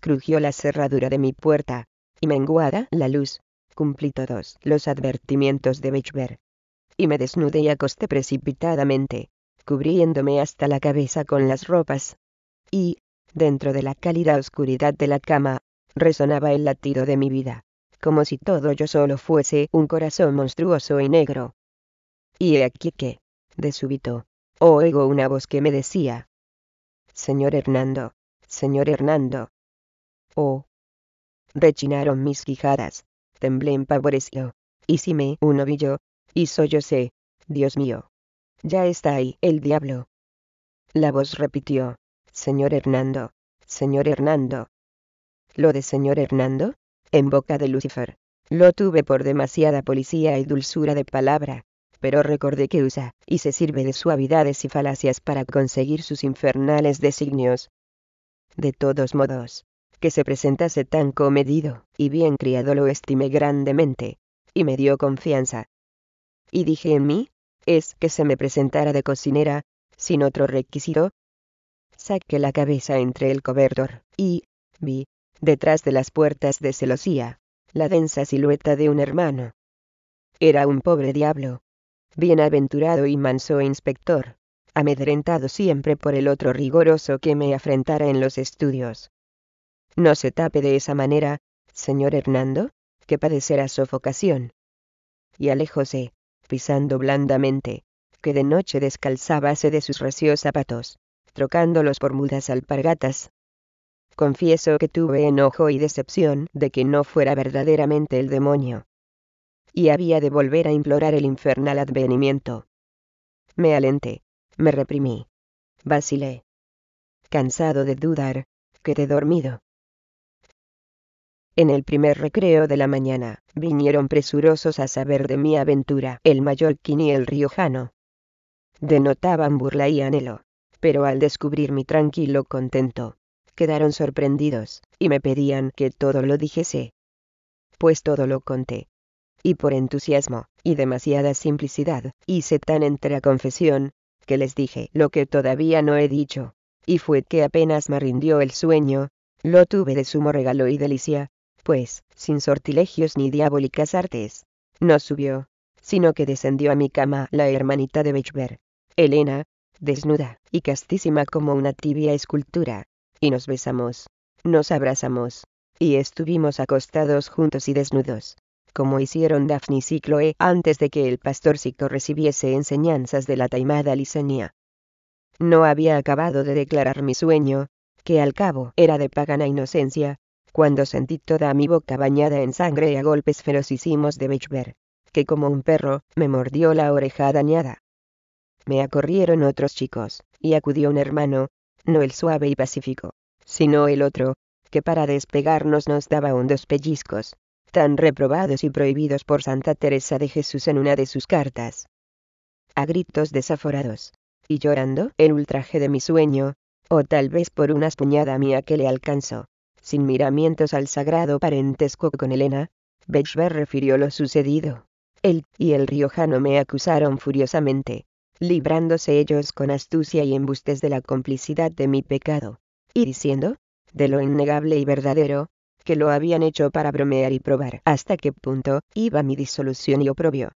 Crujió la cerradura de mi puerta, y menguada la luz. Cumplí todos los advertimientos de Bechberg. Y me desnudé y acosté precipitadamente, cubriéndome hasta la cabeza con las ropas. Y, dentro de la cálida oscuridad de la cama, resonaba el latido de mi vida, como si todo yo solo fuese un corazón monstruoso y negro. Y he aquí que, de súbito, oigo una voz que me decía, Señor Hernando, señor Hernando. Oh, rechinaron mis quijadas, temblé empavorecido, hicime un yo, y soy yo sé. Dios mío. Ya está ahí el diablo. La voz repitió, Señor Hernando, Señor Hernando. Lo de Señor Hernando, en boca de Lucifer. Lo tuve por demasiada policía y dulzura de palabra, pero recordé que usa y se sirve de suavidades y falacias para conseguir sus infernales designios. De todos modos, que se presentase tan comedido y bien criado lo estimé grandemente, y me dio confianza. Y dije en mí, es que se me presentara de cocinera, sin otro requisito. Saqué la cabeza entre el cobertor, y, vi, detrás de las puertas de celosía, la densa silueta de un hermano. Era un pobre diablo. Bienaventurado y manso inspector, amedrentado siempre por el otro rigoroso que me afrentara en los estudios. No se tape de esa manera, señor Hernando, que padecerá sofocación. Y alejóse, pisando blandamente, que de noche descalzábase de sus recios zapatos, trocándolos por mudas alpargatas. Confieso que tuve enojo y decepción de que no fuera verdaderamente el demonio. Y había de volver a implorar el infernal advenimiento. Me alenté, me reprimí. Vacilé. Cansado de dudar, quedé dormido. En el primer recreo de la mañana, vinieron presurosos a saber de mi aventura el mallorquín y el riojano. Denotaban burla y anhelo, pero al descubrir mi tranquilo contento, quedaron sorprendidos, y me pedían que todo lo dijese. Pues todo lo conté. Y por entusiasmo, y demasiada simplicidad, hice tan entera confesión, que les dije lo que todavía no he dicho, y fue que apenas me rindió el sueño, lo tuve de sumo regalo y delicia, pues, sin sortilegios ni diabólicas artes. No subió, sino que descendió a mi cama la hermanita de Bechber. Elena, desnuda, y castísima como una tibia escultura. Y nos besamos. Nos abrazamos. Y estuvimos acostados juntos y desnudos. Como hicieron Daphne y Chloe antes de que el pastorcico recibiese enseñanzas de la taimada licenia. No había acabado de declarar mi sueño, que al cabo era de pagana inocencia, cuando sentí toda mi boca bañada en sangre y a golpes ferocísimos de Bechber, que como un perro, me mordió la oreja dañada. Me acorrieron otros chicos, y acudió un hermano, no el suave y pacífico, sino el otro, que para despegarnos nos daba unos pellizcos, tan reprobados y prohibidos por Santa Teresa de Jesús en una de sus cartas. A gritos desaforados, y llorando el ultraje de mi sueño, o tal vez por una espuñada mía que le alcanzó, sin miramientos al sagrado parentesco con Elena, Bechber refirió lo sucedido. Él y el riojano me acusaron furiosamente, librándose ellos con astucia y embustes de la complicidad de mi pecado, y diciendo, de lo innegable y verdadero, que lo habían hecho para bromear y probar hasta qué punto iba mi disolución y oprobio.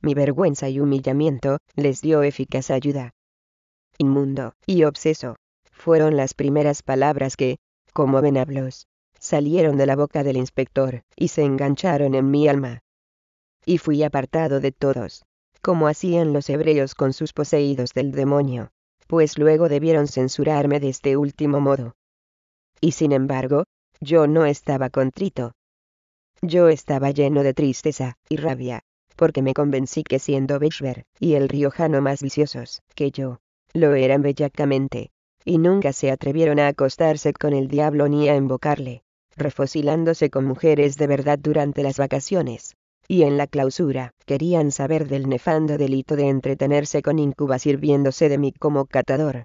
Mi vergüenza y humillamiento les dio eficaz ayuda. Inmundo y obseso fueron las primeras palabras que, como venablos, salieron de la boca del inspector, y se engancharon en mi alma. Y fui apartado de todos, como hacían los hebreos con sus poseídos del demonio, pues luego debieron censurarme de este último modo. Y sin embargo, yo no estaba contrito. Yo estaba lleno de tristeza y rabia, porque me convencí que siendo Bechber y el riojano más viciosos que yo, lo eran bellacamente y nunca se atrevieron a acostarse con el diablo ni a invocarle, refocilándose con mujeres de verdad durante las vacaciones. Y en la clausura, querían saber del nefando delito de entretenerse con incubas sirviéndose de mí como catador.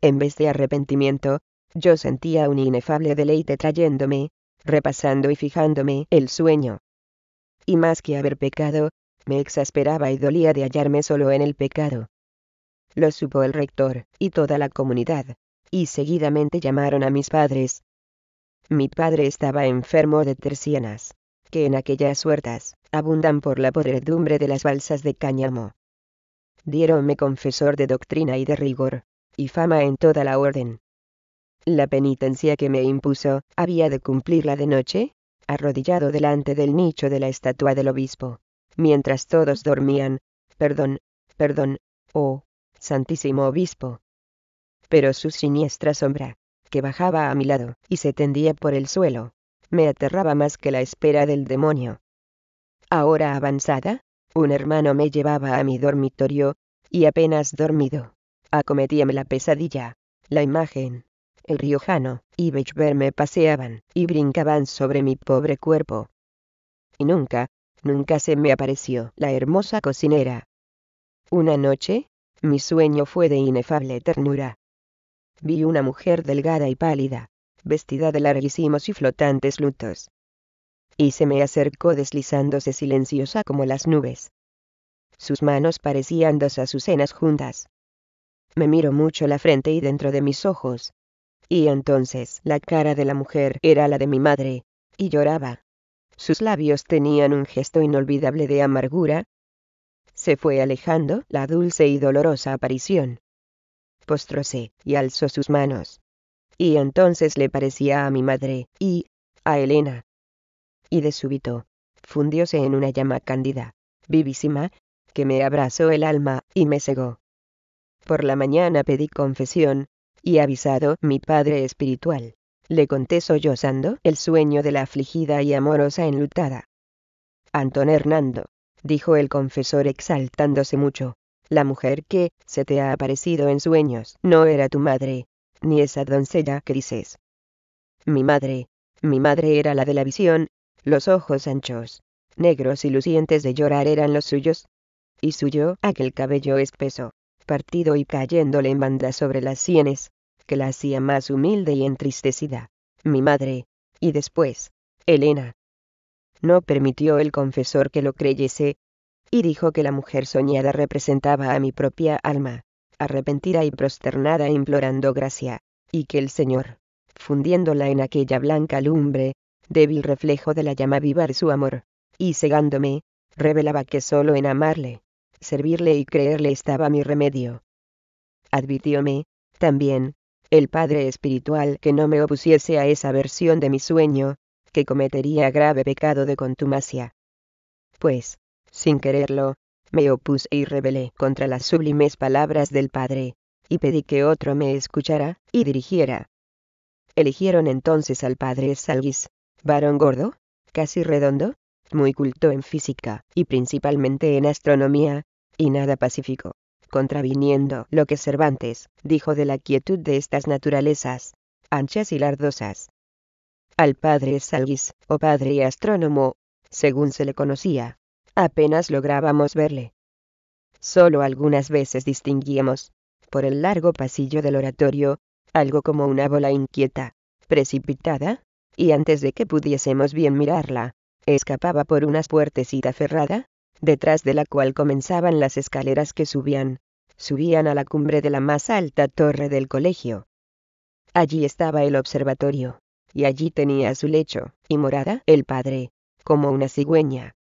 En vez de arrepentimiento, yo sentía un inefable deleite trayéndome, repasando y fijándome el sueño. Y más que haber pecado, me exasperaba y dolía de hallarme solo en el pecado lo supo el rector, y toda la comunidad, y seguidamente llamaron a mis padres. Mi padre estaba enfermo de tercianas, que en aquellas huertas, abundan por la podredumbre de las balsas de cáñamo. diéronme confesor de doctrina y de rigor, y fama en toda la orden. La penitencia que me impuso, había de cumplirla de noche, arrodillado delante del nicho de la estatua del obispo, mientras todos dormían, perdón, perdón, oh, Santísimo Obispo. Pero su siniestra sombra, que bajaba a mi lado y se tendía por el suelo, me aterraba más que la espera del demonio. Ahora avanzada, un hermano me llevaba a mi dormitorio, y apenas dormido, acometíame la pesadilla, la imagen, el riojano y Bechber me paseaban y brincaban sobre mi pobre cuerpo. Y nunca, nunca se me apareció la hermosa cocinera. Una noche, mi sueño fue de inefable ternura. Vi una mujer delgada y pálida, vestida de larguísimos y flotantes lutos. Y se me acercó deslizándose silenciosa como las nubes. Sus manos parecían dos azucenas juntas. Me miró mucho la frente y dentro de mis ojos. Y entonces la cara de la mujer era la de mi madre, y lloraba. Sus labios tenían un gesto inolvidable de amargura, se fue alejando la dulce y dolorosa aparición. Postróse y alzó sus manos. Y entonces le parecía a mi madre y a Elena. Y de súbito, fundióse en una llama cándida, vivísima, que me abrazó el alma y me cegó. Por la mañana pedí confesión, y avisado mi padre espiritual, le conté sollozando el sueño de la afligida y amorosa enlutada. Antón Hernando, dijo el confesor exaltándose mucho. La mujer que se te ha aparecido en sueños no era tu madre, ni esa doncella que dices. Mi madre, mi madre era la de la visión, los ojos anchos, negros y lucientes de llorar eran los suyos. Y suyo aquel cabello espeso, partido y cayéndole en banda sobre las sienes, que la hacía más humilde y entristecida. Mi madre. Y después, Elena, no permitió el confesor que lo creyese, y dijo que la mujer soñada representaba a mi propia alma, arrepentida y prosternada implorando gracia, y que el Señor, fundiéndola en aquella blanca lumbre, débil reflejo de la llama viva de su amor, y cegándome, revelaba que solo en amarle, servirle y creerle estaba mi remedio. Advirtióme, también, el Padre Espiritual que no me opusiese a esa versión de mi sueño, que cometería grave pecado de contumacia. Pues, sin quererlo, me opuse y rebelé contra las sublimes palabras del Padre, y pedí que otro me escuchara y dirigiera. Eligieron entonces al Padre Salguis, varón gordo, casi redondo, muy culto en física y principalmente en astronomía, y nada pacífico, contraviniendo lo que Cervantes dijo de la quietud de estas naturalezas, anchas y lardosas, al padre Salguis, o padre astrónomo, según se le conocía. Apenas lográbamos verle. Solo algunas veces distinguíamos, por el largo pasillo del oratorio, algo como una bola inquieta, precipitada, y antes de que pudiésemos bien mirarla, escapaba por una puertecita ferrada, detrás de la cual comenzaban las escaleras que subían, subían a la cumbre de la más alta torre del colegio. Allí estaba el observatorio y allí tenía su lecho, y morada, el padre, como una cigüeña.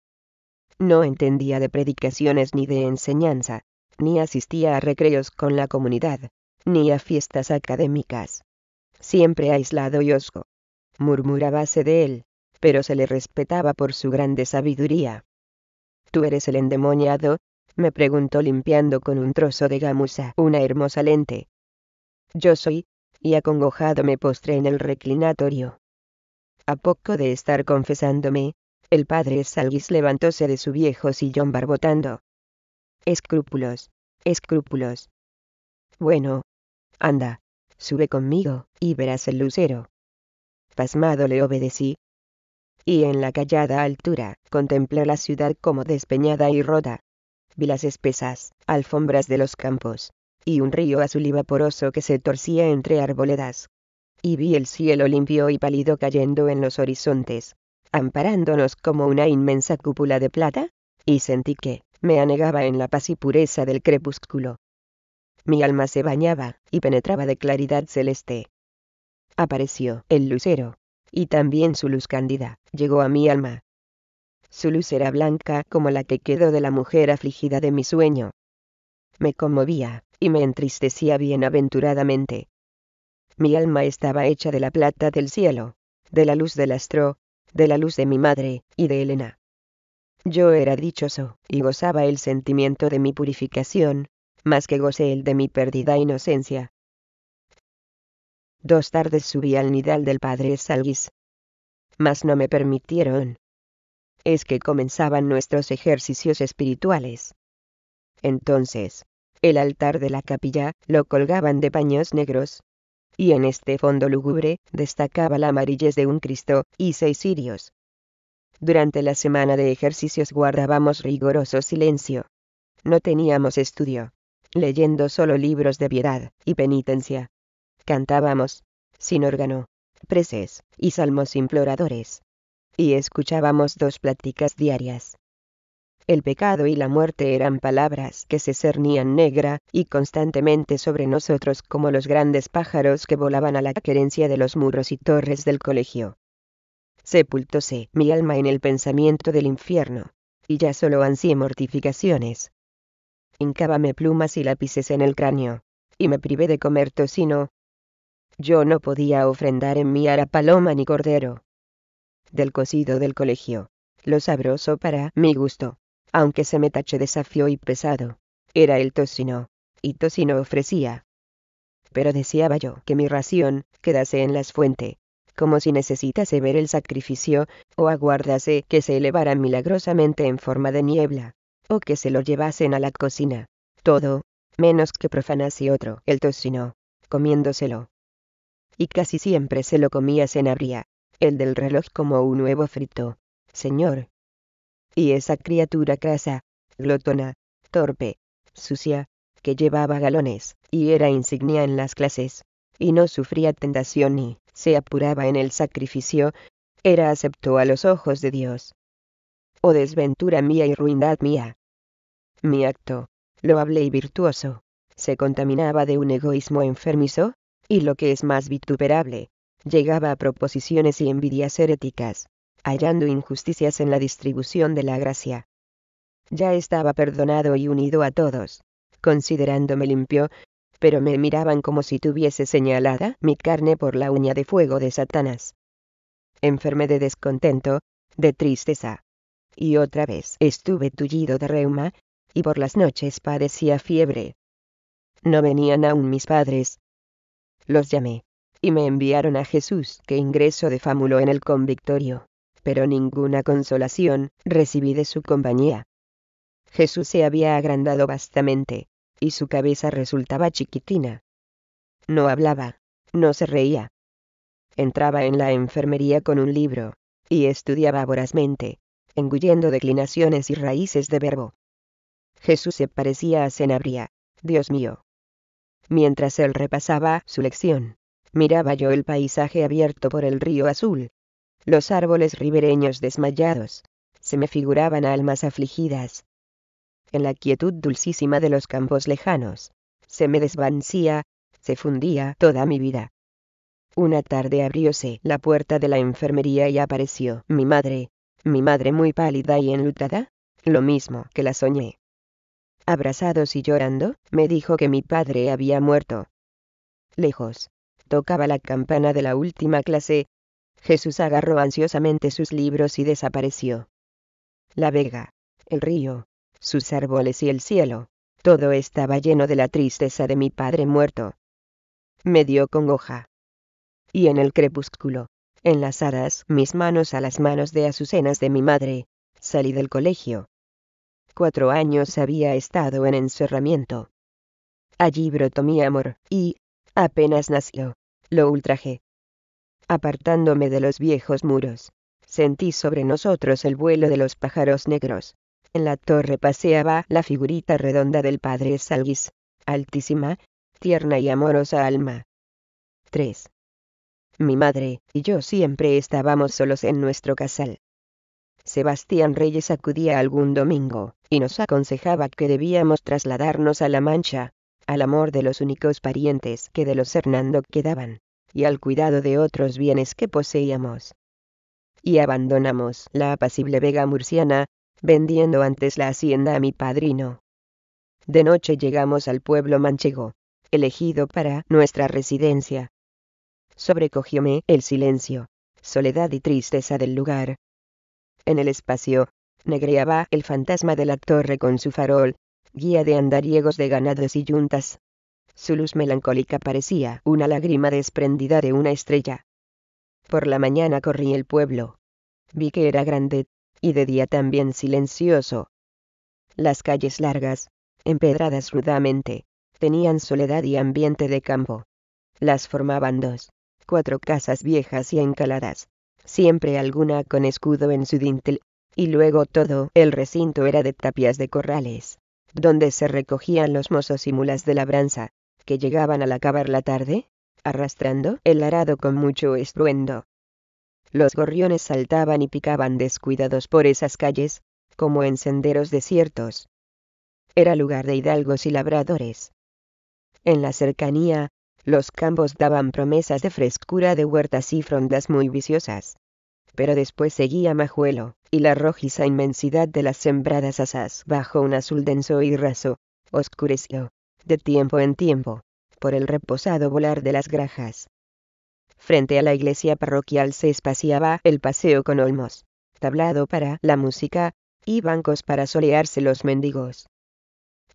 No entendía de predicaciones ni de enseñanza, ni asistía a recreos con la comunidad, ni a fiestas académicas. Siempre aislado y osco. Murmurábase de él, pero se le respetaba por su grande sabiduría. ¿Tú eres el endemoniado? me preguntó limpiando con un trozo de gamuza una hermosa lente. Yo soy, y acongojado me postré en el reclinatorio. A poco de estar confesándome, el padre Salguis levantóse de su viejo sillón barbotando. Escrúpulos, escrúpulos. Bueno. Anda, sube conmigo, y verás el lucero. Pasmado le obedecí. Y en la callada altura, contemplé la ciudad como despeñada y rota. Vi las espesas alfombras de los campos, y un río azul y vaporoso que se torcía entre arboledas. Y vi el cielo limpio y pálido cayendo en los horizontes, amparándonos como una inmensa cúpula de plata, y sentí que me anegaba en la paz y pureza del crepúsculo. Mi alma se bañaba y penetraba de claridad celeste. Apareció el lucero, y también su luz cándida, llegó a mi alma. Su luz era blanca como la que quedó de la mujer afligida de mi sueño. Me conmovía, y me entristecía bienaventuradamente. Mi alma estaba hecha de la plata del cielo, de la luz del astro, de la luz de mi madre, y de Elena. Yo era dichoso, y gozaba el sentimiento de mi purificación, más que gocé el de mi perdida e inocencia. Dos tardes subí al nidal del padre Salguis. Mas no me permitieron. Es que comenzaban nuestros ejercicios espirituales. Entonces, el altar de la capilla lo colgaban de paños negros. Y en este fondo lúgubre destacaba la amarillez de un Cristo y seis cirios. Durante la semana de ejercicios guardábamos rigoroso silencio. No teníamos estudio. Leyendo solo libros de piedad y penitencia. Cantábamos, sin órgano, preces y salmos imploradores. Y escuchábamos dos pláticas diarias, el pecado y la muerte eran palabras que se cernían negra y constantemente sobre nosotros como los grandes pájaros que volaban a la querencia de los muros y torres del colegio. Sepultóse mi alma en el pensamiento del infierno, y ya solo ansié mortificaciones. Hincábame plumas y lápices en el cráneo, y me privé de comer tocino. Yo no podía ofrendar en mi ara paloma ni cordero. Del cocido del colegio, lo sabroso para mi gusto, aunque se me tache desafío y pesado. Era el tocino, y tocino ofrecía. Pero deseaba yo que mi ración quedase en las fuentes, como si necesitase ver el sacrificio, o aguardase que se elevara milagrosamente en forma de niebla, o que se lo llevasen a la cocina. Todo, menos que profanase otro el tocino, comiéndoselo. Y casi siempre se lo comía senabría el del reloj como un huevo frito. Señor, y esa criatura crasa, glotona, torpe, sucia, que llevaba galones, y era insignia en las clases, y no sufría tentación ni se apuraba en el sacrificio, era acepto a los ojos de Dios. Oh desventura mía y ruindad mía. Mi acto, loable y virtuoso, se contaminaba de un egoísmo enfermizo, y lo que es más vituperable, llegaba a proposiciones y envidias heréticas hallando injusticias en la distribución de la gracia. Ya estaba perdonado y unido a todos, considerándome limpio, pero me miraban como si tuviese señalada mi carne por la uña de fuego de Satanás. Enfermé de descontento, de tristeza. Y otra vez estuve tullido de reuma, y por las noches padecía fiebre. No venían aún mis padres. Los llamé, y me enviaron a Jesús que ingreso de fámulo en el convictorio pero ninguna consolación recibí de su compañía. Jesús se había agrandado vastamente, y su cabeza resultaba chiquitina. No hablaba, no se reía. Entraba en la enfermería con un libro, y estudiaba vorazmente, engullendo declinaciones y raíces de verbo. Jesús se parecía a Cenabria, Dios mío. Mientras él repasaba su lección, miraba yo el paisaje abierto por el río azul, los árboles ribereños desmayados, se me figuraban almas afligidas. En la quietud dulcísima de los campos lejanos, se me desvancía, se fundía toda mi vida. Una tarde abrióse la puerta de la enfermería y apareció mi madre, mi madre muy pálida y enlutada, lo mismo que la soñé. Abrazados y llorando, me dijo que mi padre había muerto. Lejos, tocaba la campana de la última clase, Jesús agarró ansiosamente sus libros y desapareció. La vega, el río, sus árboles y el cielo, todo estaba lleno de la tristeza de mi padre muerto. Me dio congoja. Y en el crepúsculo, en las enlazadas mis manos a las manos de azucenas de mi madre, salí del colegio. Cuatro años había estado en encerramiento. Allí brotó mi amor, y, apenas nació, lo ultrajé apartándome de los viejos muros. Sentí sobre nosotros el vuelo de los pájaros negros. En la torre paseaba la figurita redonda del padre Salguis, altísima, tierna y amorosa alma. 3. Mi madre y yo siempre estábamos solos en nuestro casal. Sebastián Reyes acudía algún domingo, y nos aconsejaba que debíamos trasladarnos a La Mancha, al amor de los únicos parientes que de los Hernando quedaban y al cuidado de otros bienes que poseíamos. Y abandonamos la apacible vega murciana, vendiendo antes la hacienda a mi padrino. De noche llegamos al pueblo manchego, elegido para nuestra residencia. Sobrecogióme el silencio, soledad y tristeza del lugar. En el espacio, negreaba el fantasma de la torre con su farol, guía de andariegos de ganados y yuntas, su luz melancólica parecía una lágrima desprendida de una estrella. Por la mañana corrí el pueblo. Vi que era grande, y de día también silencioso. Las calles largas, empedradas rudamente, tenían soledad y ambiente de campo. Las formaban dos, cuatro casas viejas y encaladas, siempre alguna con escudo en su dintel, y luego todo el recinto era de tapias de corrales, donde se recogían los mozos y mulas de labranza, que llegaban al acabar la tarde, arrastrando el arado con mucho estruendo. Los gorriones saltaban y picaban descuidados por esas calles, como en senderos desiertos. Era lugar de hidalgos y labradores. En la cercanía, los campos daban promesas de frescura de huertas y frondas muy viciosas. Pero después seguía Majuelo, y la rojiza inmensidad de las sembradas asas bajo un azul denso y raso, oscureció de tiempo en tiempo, por el reposado volar de las grajas. Frente a la iglesia parroquial se espaciaba el paseo con olmos, tablado para la música, y bancos para solearse los mendigos.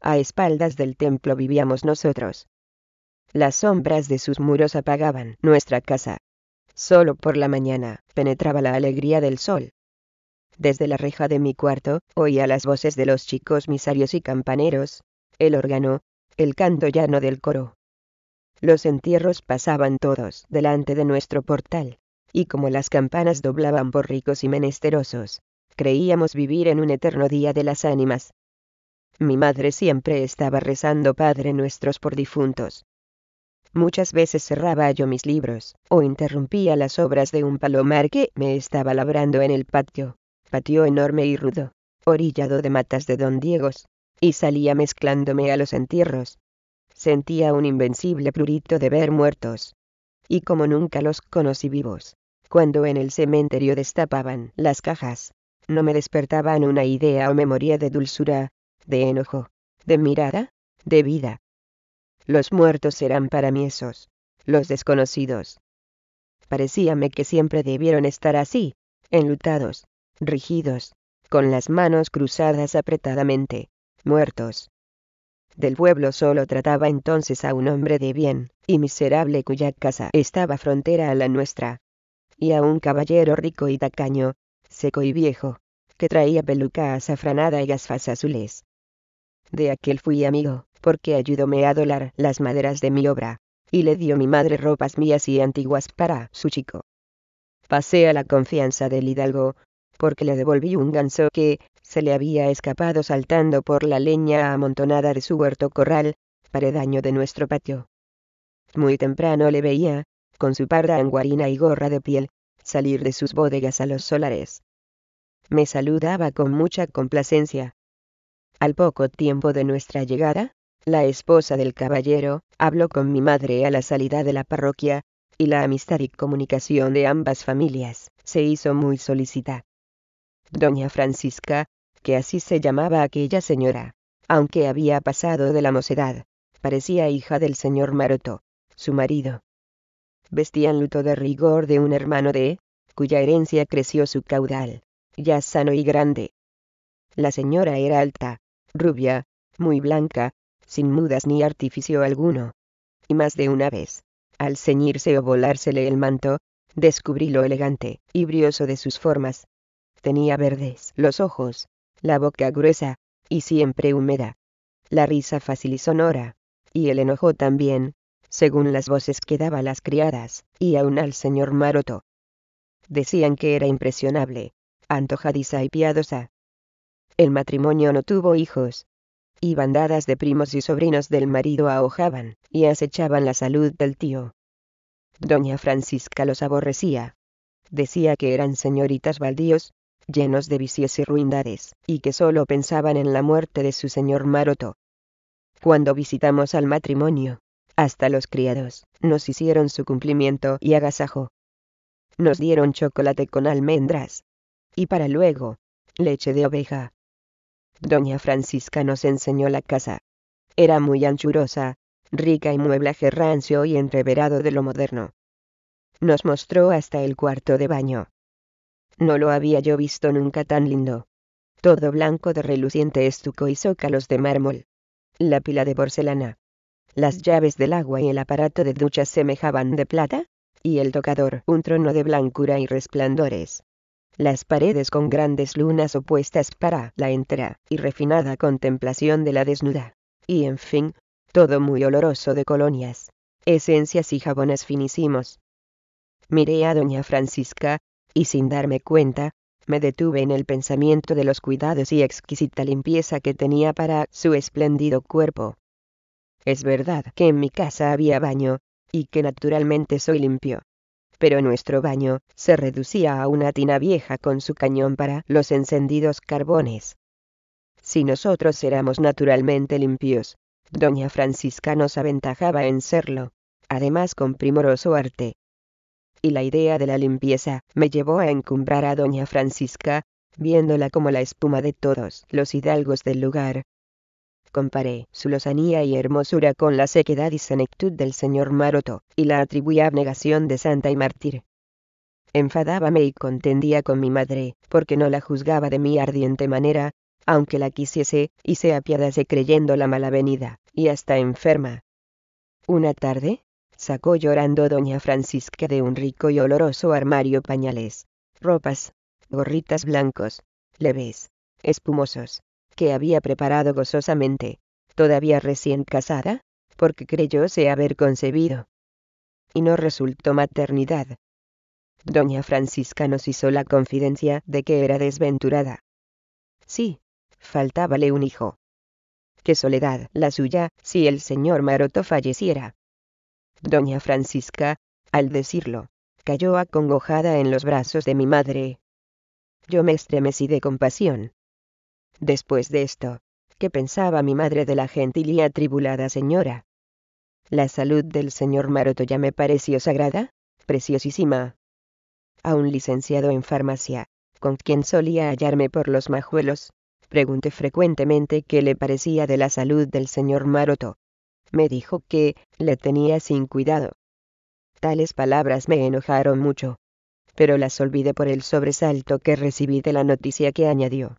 A espaldas del templo vivíamos nosotros. Las sombras de sus muros apagaban nuestra casa. Solo por la mañana penetraba la alegría del sol. Desde la reja de mi cuarto, oía las voces de los chicos misarios y campaneros, el órgano, el canto llano del coro. Los entierros pasaban todos delante de nuestro portal, y como las campanas doblaban por ricos y menesterosos, creíamos vivir en un eterno día de las ánimas. Mi madre siempre estaba rezando Padre nuestros por difuntos. Muchas veces cerraba yo mis libros, o interrumpía las obras de un palomar que me estaba labrando en el patio, patio enorme y rudo, orillado de matas de don Diegos, y salía mezclándome a los entierros. Sentía un invencible prurito de ver muertos. Y como nunca los conocí vivos, cuando en el cementerio destapaban las cajas, no me despertaban una idea o memoria de dulzura, de enojo, de mirada, de vida. Los muertos eran para mí esos, los desconocidos. Parecíame que siempre debieron estar así, enlutados, rígidos, con las manos cruzadas apretadamente, muertos. Del pueblo solo trataba entonces a un hombre de bien, y miserable cuya casa estaba frontera a la nuestra. Y a un caballero rico y tacaño, seco y viejo, que traía peluca azafranada y gafas azules. De aquel fui amigo, porque ayudóme a dolar las maderas de mi obra, y le dio mi madre ropas mías y antiguas para su chico. Pasé a la confianza del hidalgo, porque le devolví un ganso que se le había escapado saltando por la leña amontonada de su huerto corral, paredaño de nuestro patio. Muy temprano le veía, con su parda anguarina y gorra de piel, salir de sus bodegas a los solares. Me saludaba con mucha complacencia. Al poco tiempo de nuestra llegada, la esposa del caballero habló con mi madre a la salida de la parroquia, y la amistad y comunicación de ambas familias se hizo muy solícita doña Francisca, que así se llamaba aquella señora, aunque había pasado de la mocedad, parecía hija del señor Maroto, su marido. Vestían luto de rigor de un hermano de, cuya herencia creció su caudal, ya sano y grande. La señora era alta, rubia, muy blanca, sin mudas ni artificio alguno. Y más de una vez, al ceñirse o volársele el manto, descubrí lo elegante y brioso de sus formas, tenía verdes los ojos, la boca gruesa, y siempre húmeda. La risa fácil y sonora, y el enojo también, según las voces que daba las criadas, y aun al señor Maroto. Decían que era impresionable, antojadiza y piadosa. El matrimonio no tuvo hijos. Y bandadas de primos y sobrinos del marido ahojaban y acechaban la salud del tío. Doña Francisca los aborrecía. Decía que eran señoritas baldíos, llenos de vicios y ruindades, y que solo pensaban en la muerte de su señor Maroto. Cuando visitamos al matrimonio, hasta los criados, nos hicieron su cumplimiento y agasajo. Nos dieron chocolate con almendras. Y para luego, leche de oveja. Doña Francisca nos enseñó la casa. Era muy anchurosa, rica y mueblaje rancio y entreverado de lo moderno. Nos mostró hasta el cuarto de baño, no lo había yo visto nunca tan lindo. Todo blanco de reluciente estuco y zócalos de mármol. La pila de porcelana. Las llaves del agua y el aparato de duchas semejaban de plata, y el tocador un trono de blancura y resplandores. Las paredes con grandes lunas opuestas para la entera y refinada contemplación de la desnuda. Y en fin, todo muy oloroso de colonias, esencias y jabones finísimos. Miré a doña Francisca, y sin darme cuenta, me detuve en el pensamiento de los cuidados y exquisita limpieza que tenía para su espléndido cuerpo. Es verdad que en mi casa había baño, y que naturalmente soy limpio. Pero nuestro baño se reducía a una tina vieja con su cañón para los encendidos carbones. Si nosotros éramos naturalmente limpios, doña Francisca nos aventajaba en serlo, además con primoroso arte y la idea de la limpieza me llevó a encumbrar a doña Francisca, viéndola como la espuma de todos los hidalgos del lugar. Comparé su lozanía y hermosura con la sequedad y senectud del señor Maroto, y la atribuí a abnegación de santa y mártir. Enfadábame y contendía con mi madre, porque no la juzgaba de mi ardiente manera, aunque la quisiese, y se apiadase creyendo mala venida, y hasta enferma. Una tarde, sacó llorando doña Francisca de un rico y oloroso armario pañales, ropas, gorritas blancos, leves, espumosos, que había preparado gozosamente, todavía recién casada, porque creyó se haber concebido. Y no resultó maternidad. Doña Francisca nos hizo la confidencia de que era desventurada. Sí, faltábale un hijo. Qué soledad la suya si el señor Maroto falleciera. Doña Francisca, al decirlo, cayó acongojada en los brazos de mi madre. Yo me estremecí de compasión. Después de esto, ¿qué pensaba mi madre de la gentil y atribulada señora? La salud del señor Maroto ya me pareció sagrada, preciosísima. A un licenciado en farmacia, con quien solía hallarme por los majuelos, pregunté frecuentemente qué le parecía de la salud del señor Maroto, me dijo que le tenía sin cuidado. Tales palabras me enojaron mucho, pero las olvidé por el sobresalto que recibí de la noticia que añadió.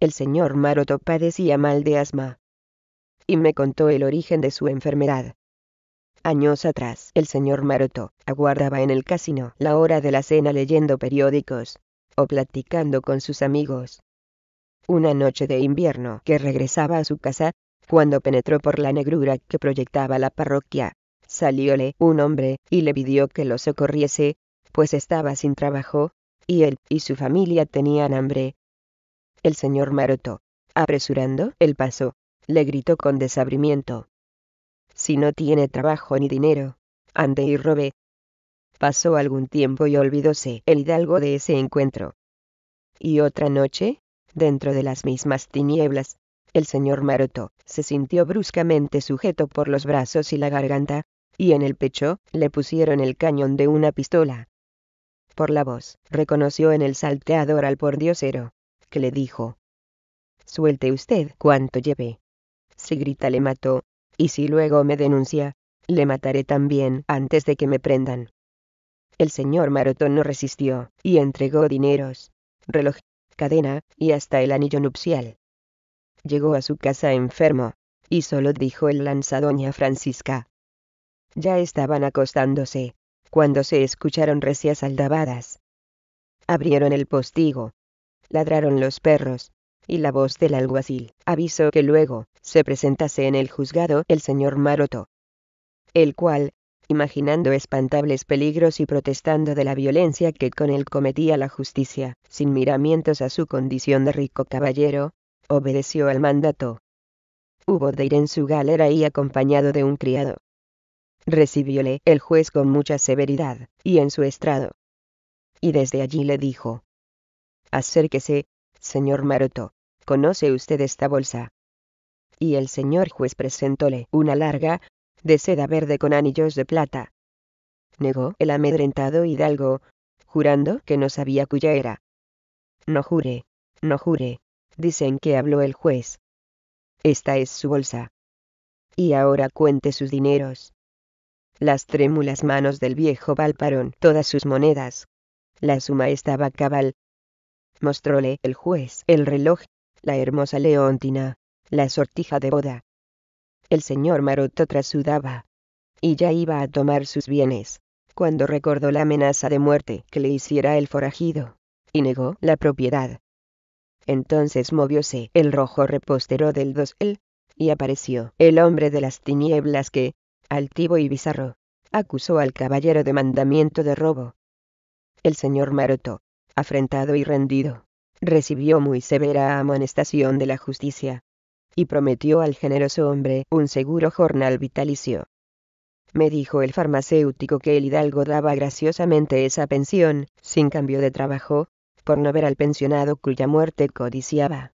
El señor Maroto padecía mal de asma. Y me contó el origen de su enfermedad. Años atrás, el señor Maroto aguardaba en el casino la hora de la cena leyendo periódicos, o platicando con sus amigos. Una noche de invierno que regresaba a su casa, cuando penetró por la negrura que proyectaba la parroquia, salióle un hombre y le pidió que lo socorriese, pues estaba sin trabajo, y él y su familia tenían hambre. El señor Maroto, apresurando el paso, le gritó con desabrimiento. Si no tiene trabajo ni dinero, ande y robe. Pasó algún tiempo y olvidóse el hidalgo de ese encuentro. Y otra noche, dentro de las mismas tinieblas, el señor Maroto se sintió bruscamente sujeto por los brazos y la garganta, y en el pecho le pusieron el cañón de una pistola. Por la voz, reconoció en el salteador al pordiosero, que le dijo: Suelte usted cuanto lleve. Si grita, le mató, y si luego me denuncia, le mataré también antes de que me prendan. El señor Maroto no resistió, y entregó dineros, reloj, cadena, y hasta el anillo nupcial llegó a su casa enfermo, y solo dijo el lanzadoña Francisca. Ya estaban acostándose, cuando se escucharon recias aldabadas. Abrieron el postigo. Ladraron los perros, y la voz del alguacil avisó que luego se presentase en el juzgado el señor Maroto. El cual, imaginando espantables peligros y protestando de la violencia que con él cometía la justicia, sin miramientos a su condición de rico caballero, Obedeció al mandato. Hubo de ir en su galera y acompañado de un criado. Recibióle el juez con mucha severidad, y en su estrado. Y desde allí le dijo. Acérquese, señor Maroto, ¿conoce usted esta bolsa? Y el señor juez presentóle una larga, de seda verde con anillos de plata. Negó el amedrentado hidalgo, jurando que no sabía cuya era. No jure, no jure, dicen que habló el juez. Esta es su bolsa. Y ahora cuente sus dineros. Las trémulas manos del viejo palparon todas sus monedas. La suma estaba cabal. Mostróle el juez el reloj, la hermosa leontina, la sortija de boda. El señor Maroto trasudaba. Y ya iba a tomar sus bienes, cuando recordó la amenaza de muerte que le hiciera el forajido, y negó la propiedad. Entonces movióse el rojo repostero del dosel, y apareció el hombre de las tinieblas que, altivo y bizarro, acusó al caballero de mandamiento de robo. El señor Maroto, afrentado y rendido, recibió muy severa amonestación de la justicia, y prometió al generoso hombre un seguro jornal vitalicio. Me dijo el farmacéutico que el hidalgo daba graciosamente esa pensión, sin cambio de trabajo, por no ver al pensionado cuya muerte codiciaba.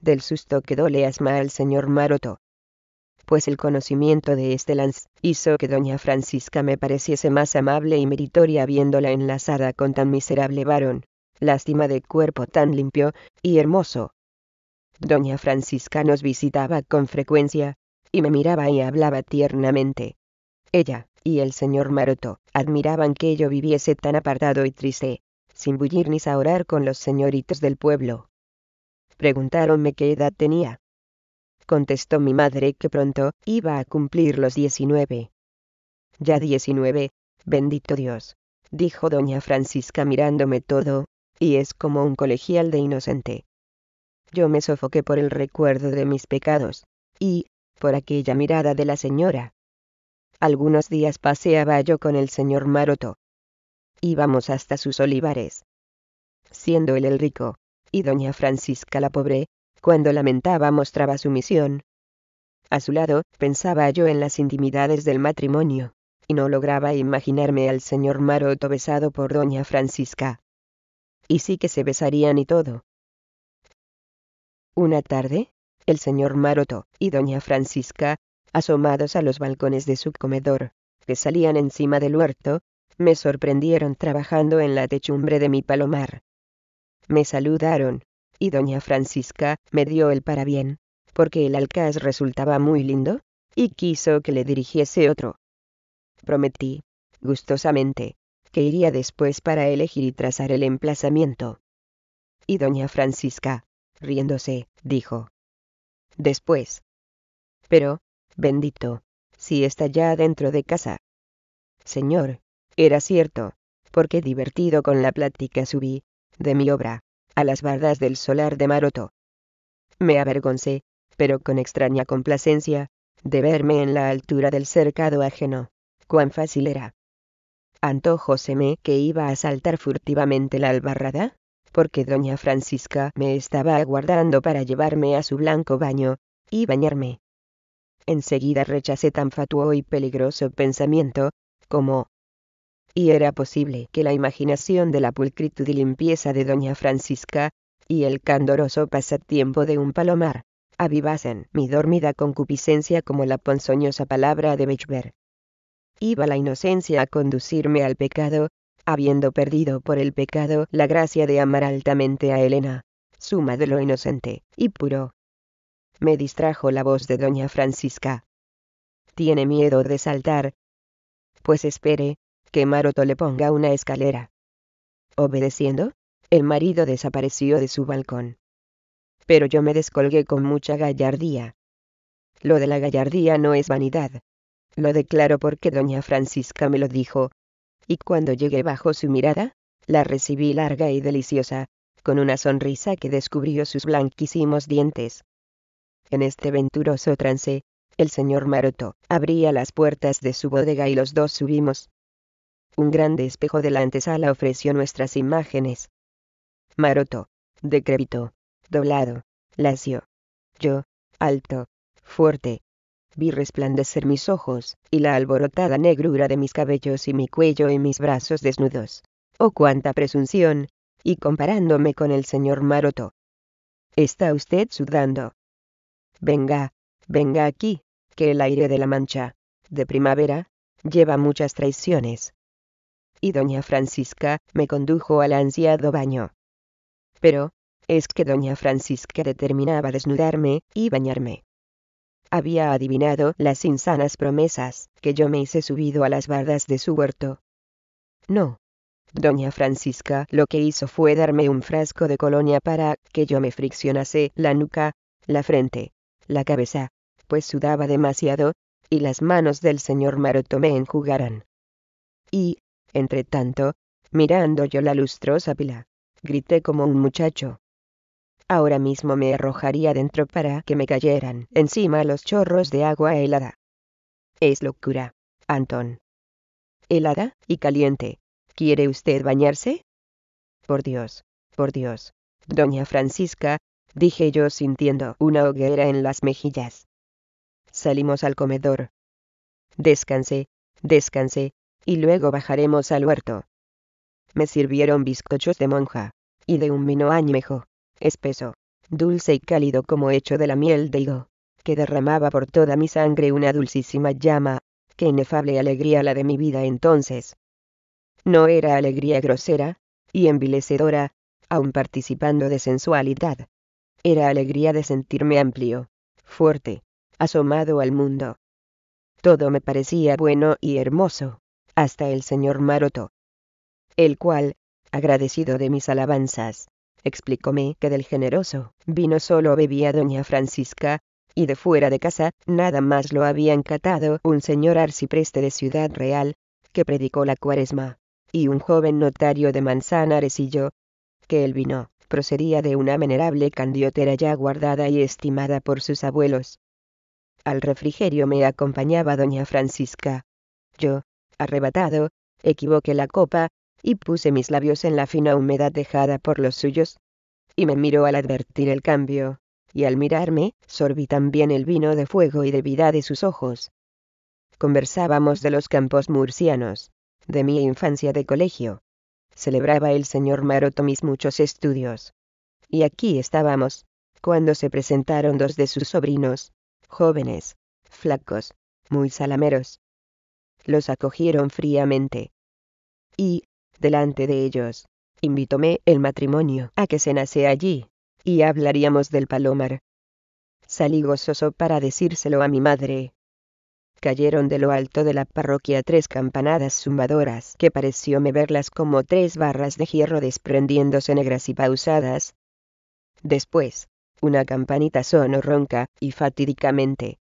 Del susto quedó leasma al señor Maroto. Pues el conocimiento de este lance hizo que doña Francisca me pareciese más amable y meritoria viéndola enlazada con tan miserable varón, lástima de cuerpo tan limpio y hermoso. Doña Francisca nos visitaba con frecuencia, y me miraba y hablaba tiernamente. Ella y el señor Maroto admiraban que yo viviese tan apartado y triste, sin bullir ni saorar con los señoritos del pueblo. Preguntáronme qué edad tenía. Contestó mi madre que pronto iba a cumplir los diecinueve. Ya diecinueve, bendito Dios, dijo doña Francisca mirándome todo, y es como un colegial de inocente. Yo me sofoqué por el recuerdo de mis pecados, y, por aquella mirada de la señora. Algunos días paseaba yo con el señor Maroto, Íbamos hasta sus olivares. Siendo él el rico, y doña Francisca la pobre, cuando lamentaba mostraba su misión. A su lado, pensaba yo en las intimidades del matrimonio, y no lograba imaginarme al señor Maroto besado por doña Francisca. Y sí que se besarían y todo. Una tarde, el señor Maroto y doña Francisca, asomados a los balcones de su comedor, que salían encima del huerto, me sorprendieron trabajando en la techumbre de mi palomar. Me saludaron, y doña Francisca me dio el parabién, porque el alcaz resultaba muy lindo, y quiso que le dirigiese otro. Prometí, gustosamente, que iría después para elegir y trazar el emplazamiento. Y doña Francisca, riéndose, dijo. Después. Pero, bendito, si está ya dentro de casa. Señor, era cierto, porque divertido con la plática subí, de mi obra, a las bardas del solar de Maroto. Me avergoncé, pero con extraña complacencia, de verme en la altura del cercado ajeno. Cuán fácil era. Antojóseme que iba a saltar furtivamente la albarrada, porque doña Francisca me estaba aguardando para llevarme a su blanco baño, y bañarme. Enseguida rechacé tan fatuo y peligroso pensamiento, como, y era posible que la imaginación de la pulcritud y limpieza de doña Francisca, y el candoroso pasatiempo de un palomar, avivasen mi dormida concupiscencia como la ponzoñosa palabra de Bechber. Iba la inocencia a conducirme al pecado, habiendo perdido por el pecado la gracia de amar altamente a Elena, suma de lo inocente y puro. Me distrajo la voz de doña Francisca. Tiene miedo de saltar. Pues espere, que Maroto le ponga una escalera. Obedeciendo, el marido desapareció de su balcón. Pero yo me descolgué con mucha gallardía. Lo de la gallardía no es vanidad. Lo declaro porque doña Francisca me lo dijo. Y cuando llegué bajo su mirada, la recibí larga y deliciosa, con una sonrisa que descubrió sus blanquísimos dientes. En este venturoso trance, el señor Maroto abría las puertas de su bodega y los dos subimos, un grande espejo de la antesala ofreció nuestras imágenes. Maroto, decrépito, doblado, lacio. Yo, alto, fuerte. Vi resplandecer mis ojos, y la alborotada negrura de mis cabellos y mi cuello y mis brazos desnudos. ¡Oh cuánta presunción! Y comparándome con el señor Maroto. Está usted sudando. Venga, venga aquí, que el aire de la mancha, de primavera, lleva muchas traiciones y doña Francisca me condujo al ansiado baño. Pero, es que doña Francisca determinaba desnudarme y bañarme. Había adivinado las insanas promesas que yo me hice subido a las bardas de su huerto. No. Doña Francisca lo que hizo fue darme un frasco de colonia para que yo me friccionase la nuca, la frente, la cabeza, pues sudaba demasiado, y las manos del señor Maroto me enjugaran. Y, Entretanto, mirando yo la lustrosa pila, grité como un muchacho. Ahora mismo me arrojaría dentro para que me cayeran encima los chorros de agua helada. Es locura, Antón. Helada y caliente. ¿Quiere usted bañarse? Por Dios, por Dios. Doña Francisca, dije yo sintiendo una hoguera en las mejillas. Salimos al comedor. Descansé, descansé, y luego bajaremos al huerto. Me sirvieron bizcochos de monja, y de un vino añejo, espeso, dulce y cálido como hecho de la miel de higo, que derramaba por toda mi sangre una dulcísima llama, qué inefable alegría la de mi vida entonces. No era alegría grosera, y envilecedora, aun participando de sensualidad. Era alegría de sentirme amplio, fuerte, asomado al mundo. Todo me parecía bueno y hermoso hasta el señor Maroto, el cual, agradecido de mis alabanzas, explicóme que del generoso vino solo bebía doña Francisca, y de fuera de casa nada más lo habían catado un señor arcipreste de Ciudad Real, que predicó la cuaresma, y un joven notario de Manzanares y que el vino procedía de una venerable candiotera ya guardada y estimada por sus abuelos. Al refrigerio me acompañaba doña Francisca. Yo, arrebatado, equivoqué la copa, y puse mis labios en la fina humedad dejada por los suyos. Y me miró al advertir el cambio, y al mirarme, sorbí también el vino de fuego y de vida de sus ojos. Conversábamos de los campos murcianos, de mi infancia de colegio. Celebraba el señor Maroto mis muchos estudios. Y aquí estábamos, cuando se presentaron dos de sus sobrinos, jóvenes, flacos, muy salameros, los acogieron fríamente. Y, delante de ellos, invitóme el matrimonio a que se cenase allí, y hablaríamos del palomar. Salí gozoso para decírselo a mi madre. Cayeron de lo alto de la parroquia tres campanadas zumbadoras que parecióme verlas como tres barras de hierro desprendiéndose negras y pausadas. Después, una campanita sonó ronca y fatídicamente,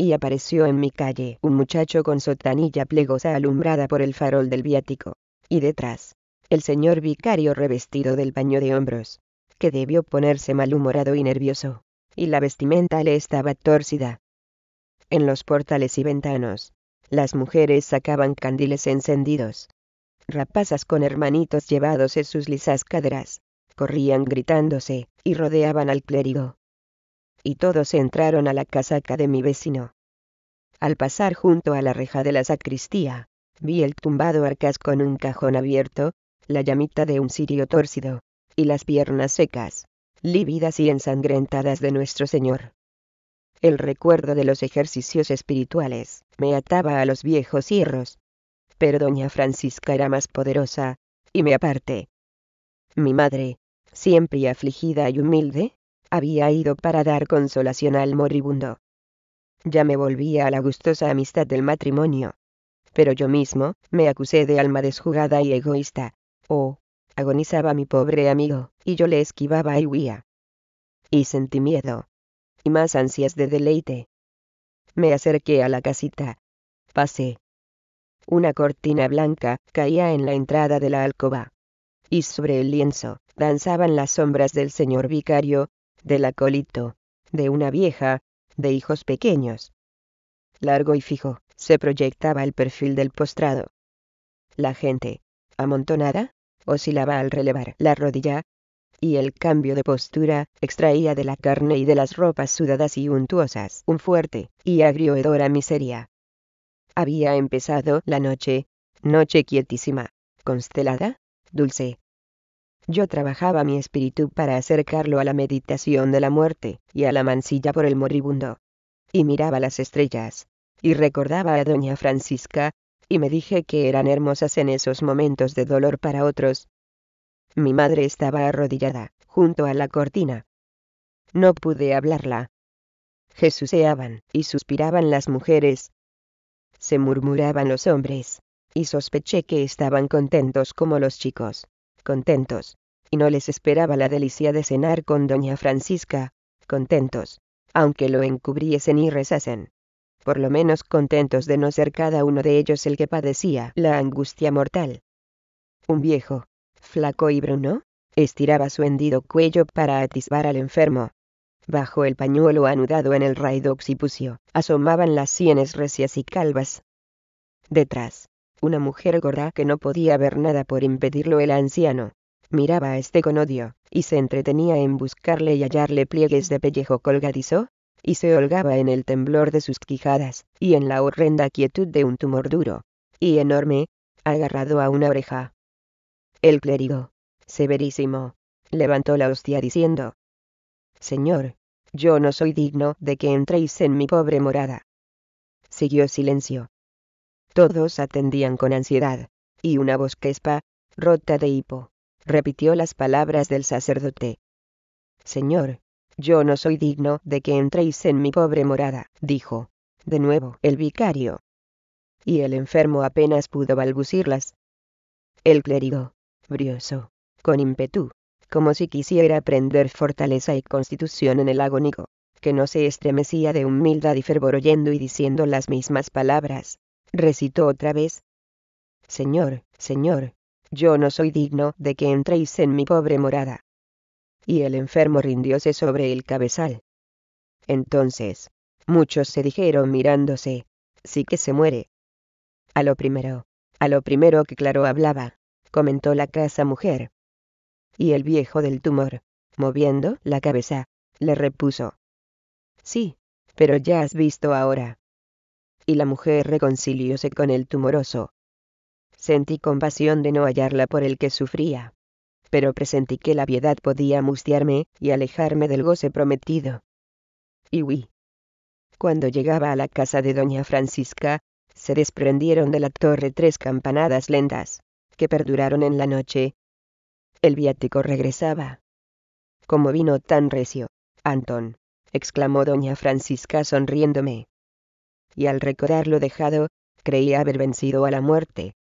y apareció en mi calle un muchacho con sotanilla plegosa alumbrada por el farol del viático, y detrás, el señor vicario revestido del baño de hombros, que debió ponerse malhumorado y nervioso, y la vestimenta le estaba torcida. En los portales y ventanos, las mujeres sacaban candiles encendidos. Rapazas con hermanitos llevados en sus lisas caderas, corrían gritándose, y rodeaban al clérigo, y todos entraron a la casaca de mi vecino. Al pasar junto a la reja de la sacristía, vi el tumbado arcas con un cajón abierto, la llamita de un cirio torcido y las piernas secas, lívidas y ensangrentadas de nuestro Señor. El recuerdo de los ejercicios espirituales me ataba a los viejos hierros. Pero doña Francisca era más poderosa, y me aparté. Mi madre, siempre afligida y humilde, había ido para dar consolación al moribundo. Ya me volvía a la gustosa amistad del matrimonio. Pero yo mismo, me acusé de alma desjugada y egoísta. Oh, agonizaba mi pobre amigo, y yo le esquivaba y huía. Y sentí miedo. Y más ansias de deleite. Me acerqué a la casita. Pasé. Una cortina blanca caía en la entrada de la alcoba. Y sobre el lienzo, danzaban las sombras del señor vicario, del acolito, de una vieja, de hijos pequeños. Largo y fijo se proyectaba el perfil del postrado. La gente, amontonada, oscilaba al relevar la rodilla, y el cambio de postura extraía de la carne y de las ropas sudadas y untuosas un fuerte y agrioedora miseria. Había empezado la noche, noche quietísima, constelada, dulce, yo trabajaba mi espíritu para acercarlo a la meditación de la muerte, y a la mansilla por el moribundo. Y miraba las estrellas, y recordaba a doña Francisca, y me dije que eran hermosas en esos momentos de dolor para otros. Mi madre estaba arrodillada, junto a la cortina. No pude hablarla. Jesuseaban, y suspiraban las mujeres. Se murmuraban los hombres, y sospeché que estaban contentos como los chicos contentos, y no les esperaba la delicia de cenar con doña Francisca, contentos, aunque lo encubriesen y rezasen. Por lo menos contentos de no ser cada uno de ellos el que padecía la angustia mortal. Un viejo, flaco y bruno, estiraba su hendido cuello para atisbar al enfermo. Bajo el pañuelo anudado en el raido occipucio, asomaban las sienes recias y calvas. Detrás, una mujer gorda que no podía ver nada por impedirlo el anciano. Miraba a este con odio, y se entretenía en buscarle y hallarle pliegues de pellejo colgadizo, y se holgaba en el temblor de sus quijadas, y en la horrenda quietud de un tumor duro, y enorme, agarrado a una oreja. El clérigo, severísimo, levantó la hostia diciendo, Señor, yo no soy digno de que entréis en mi pobre morada. Siguió silencio, todos atendían con ansiedad, y una voz quespa, rota de hipo, repitió las palabras del sacerdote. Señor, yo no soy digno de que entréis en mi pobre morada, dijo, de nuevo, el vicario. Y el enfermo apenas pudo balbucirlas. El clérigo, brioso, con ímpetu, como si quisiera prender fortaleza y constitución en el agónico, que no se estremecía de humildad y fervor oyendo y diciendo las mismas palabras, recitó otra vez. Señor, Señor, yo no soy digno de que entréis en mi pobre morada. Y el enfermo rindióse sobre el cabezal. Entonces, muchos se dijeron mirándose, sí que se muere. A lo primero, a lo primero que claro hablaba, comentó la casa mujer. Y el viejo del tumor, moviendo la cabeza, le repuso. Sí, pero ya has visto ahora, y la mujer reconcilióse con el tumoroso. Sentí compasión de no hallarla por el que sufría. Pero presentí que la piedad podía mustiarme y alejarme del goce prometido. Y huí. Cuando llegaba a la casa de doña Francisca, se desprendieron de la torre tres campanadas lentas, que perduraron en la noche. El viático regresaba. Como vino tan recio, Antón, exclamó doña Francisca sonriéndome, y al recordar lo dejado, creía haber vencido a la muerte.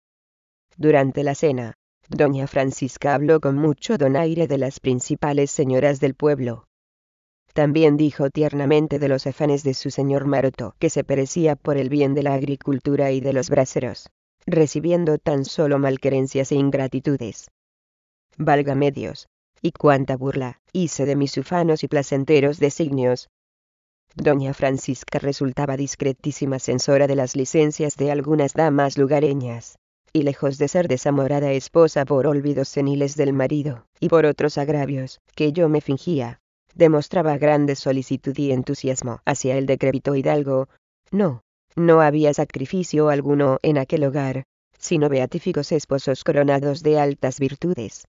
Durante la cena, doña Francisca habló con mucho donaire de las principales señoras del pueblo. También dijo tiernamente de los afanes de su señor Maroto, que se perecía por el bien de la agricultura y de los braseros, recibiendo tan solo malquerencias e ingratitudes. Válgame Dios, y cuánta burla hice de mis ufanos y placenteros designios, Doña Francisca resultaba discretísima censora de las licencias de algunas damas lugareñas, y lejos de ser desamorada esposa por olvidos seniles del marido, y por otros agravios, que yo me fingía, demostraba grande solicitud y entusiasmo hacia el decrépito hidalgo. No, no había sacrificio alguno en aquel hogar, sino beatíficos esposos coronados de altas virtudes.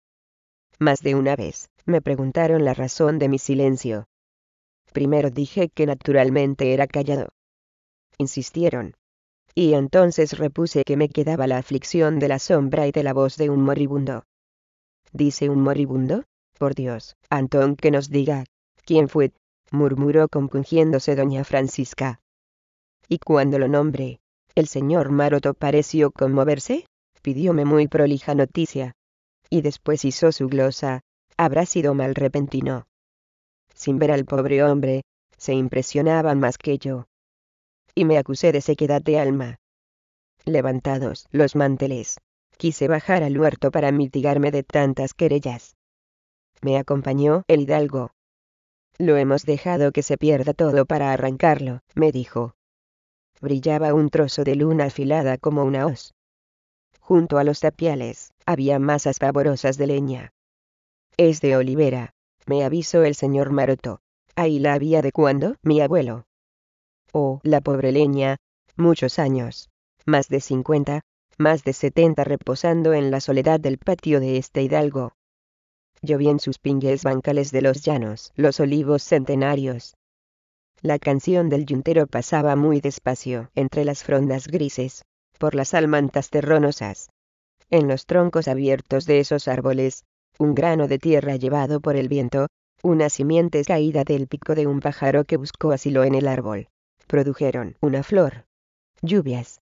Más de una vez, me preguntaron la razón de mi silencio, Primero dije que naturalmente era callado. Insistieron. Y entonces repuse que me quedaba la aflicción de la sombra y de la voz de un moribundo. ¿Dice un moribundo? Por Dios, Antón, que nos diga, ¿quién fue? murmuró compungiéndose doña Francisca. Y cuando lo nombré, el señor Maroto pareció conmoverse, pidióme muy prolija noticia. Y después hizo su glosa, habrá sido mal repentino sin ver al pobre hombre, se impresionaban más que yo. Y me acusé de sequedad de alma. Levantados los manteles, quise bajar al huerto para mitigarme de tantas querellas. Me acompañó el hidalgo. Lo hemos dejado que se pierda todo para arrancarlo, me dijo. Brillaba un trozo de luna afilada como una hoz. Junto a los tapiales, había masas pavorosas de leña. Es de Olivera, me avisó el señor Maroto. Ahí la había de cuándo, mi abuelo. Oh, la pobre leña, muchos años. Más de cincuenta, más de setenta reposando en la soledad del patio de este hidalgo. en sus pingues bancales de los llanos, los olivos centenarios. La canción del yuntero pasaba muy despacio entre las frondas grises, por las almantas terronosas. En los troncos abiertos de esos árboles, un grano de tierra llevado por el viento, una simiente caída del pico de un pájaro que buscó asilo en el árbol. Produjeron una flor. Lluvias.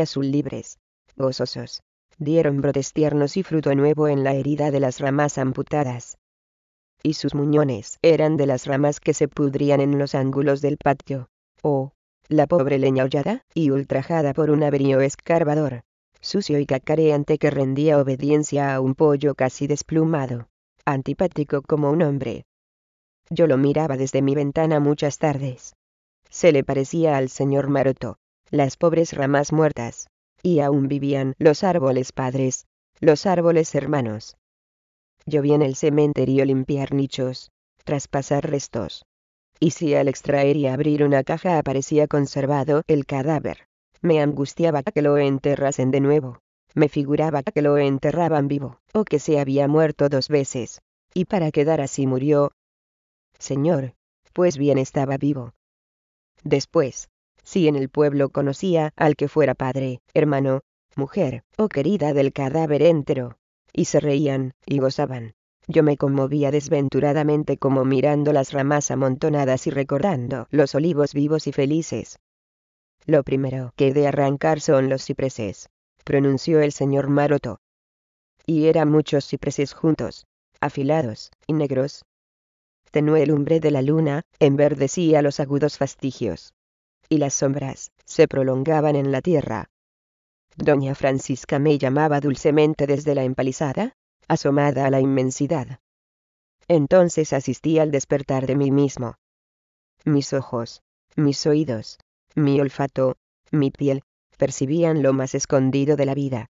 azul libres. Gozosos. Dieron brotes tiernos y fruto nuevo en la herida de las ramas amputadas. Y sus muñones eran de las ramas que se pudrían en los ángulos del patio. o oh, la pobre leña hollada y ultrajada por un averío escarbador sucio y cacareante que rendía obediencia a un pollo casi desplumado, antipático como un hombre. Yo lo miraba desde mi ventana muchas tardes. Se le parecía al señor Maroto, las pobres ramas muertas, y aún vivían los árboles padres, los árboles hermanos. Yo en el cementerio limpiar nichos, traspasar restos. Y si al extraer y abrir una caja aparecía conservado el cadáver, me angustiaba que lo enterrasen de nuevo. Me figuraba que lo enterraban vivo, o que se había muerto dos veces. Y para quedar así murió. Señor, pues bien estaba vivo. Después, si en el pueblo conocía al que fuera padre, hermano, mujer, o querida del cadáver entero, y se reían, y gozaban. Yo me conmovía desventuradamente como mirando las ramas amontonadas y recordando los olivos vivos y felices. Lo primero que he de arrancar son los cipreses, pronunció el señor Maroto. Y eran muchos cipreses juntos, afilados y negros. Tenue lumbre de la luna enverdecía los agudos fastigios. Y las sombras se prolongaban en la tierra. Doña Francisca me llamaba dulcemente desde la empalizada, asomada a la inmensidad. Entonces asistí al despertar de mí mismo. Mis ojos, mis oídos, mi olfato, mi piel, percibían lo más escondido de la vida.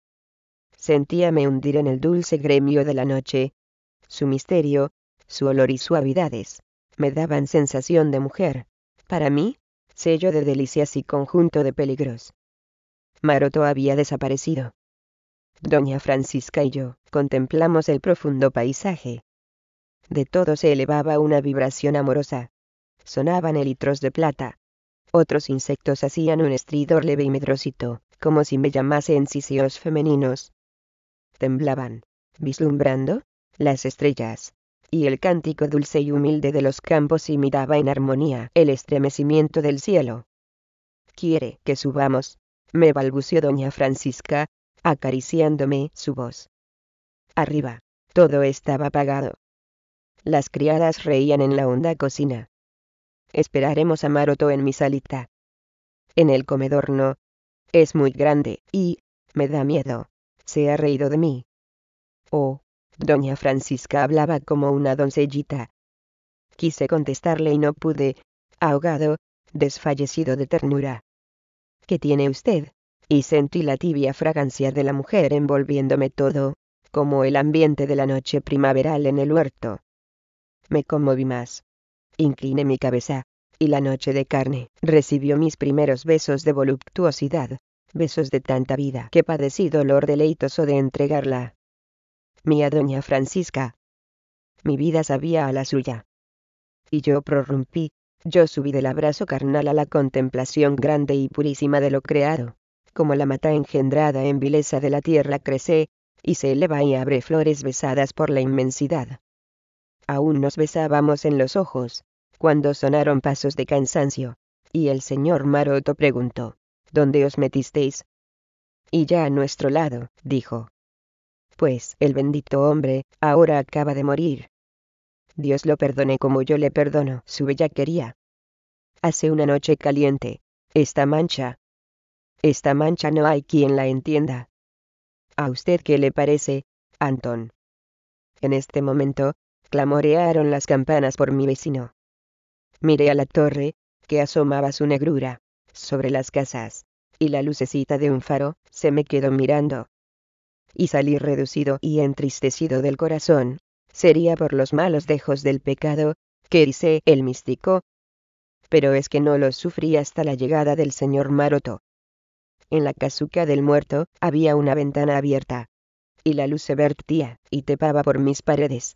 Sentíame hundir en el dulce gremio de la noche. Su misterio, su olor y suavidades, me daban sensación de mujer, para mí, sello de delicias y conjunto de peligros. Maroto había desaparecido. Doña Francisca y yo contemplamos el profundo paisaje. De todo se elevaba una vibración amorosa. Sonaban elitros de plata, otros insectos hacían un estridor leve y medrosito, como si me llamasen sisios femeninos. Temblaban, vislumbrando, las estrellas, y el cántico dulce y humilde de los campos imitaba en armonía el estremecimiento del cielo. ¿Quiere que subamos? me balbució doña Francisca, acariciándome su voz. Arriba, todo estaba apagado. Las criadas reían en la honda cocina, Esperaremos a Maroto en mi salita. En el comedor no. Es muy grande, y, me da miedo. Se ha reído de mí. Oh, doña Francisca hablaba como una doncellita. Quise contestarle y no pude, ahogado, desfallecido de ternura. ¿Qué tiene usted? Y sentí la tibia fragancia de la mujer envolviéndome todo, como el ambiente de la noche primaveral en el huerto. Me conmoví más incliné mi cabeza, y la noche de carne recibió mis primeros besos de voluptuosidad, besos de tanta vida que padecí dolor deleitoso de entregarla. Mía doña Francisca. Mi vida sabía a la suya. Y yo prorrumpí, yo subí del abrazo carnal a la contemplación grande y purísima de lo creado, como la mata engendrada en vileza de la tierra crece, y se eleva y abre flores besadas por la inmensidad. Aún nos besábamos en los ojos, cuando sonaron pasos de cansancio, y el señor Maroto preguntó, ¿Dónde os metisteis? Y ya a nuestro lado, dijo. Pues el bendito hombre, ahora acaba de morir. Dios lo perdone como yo le perdono su bellaquería. Hace una noche caliente. Esta mancha. Esta mancha no hay quien la entienda. ¿A usted qué le parece, Antón? En este momento, clamorearon las campanas por mi vecino. Miré a la torre, que asomaba su negrura, sobre las casas, y la lucecita de un faro, se me quedó mirando. Y salí reducido y entristecido del corazón, sería por los malos dejos del pecado, que dice el místico. Pero es que no los sufrí hasta la llegada del señor Maroto. En la casuca del muerto había una ventana abierta. Y la luz se vertía y tepaba por mis paredes.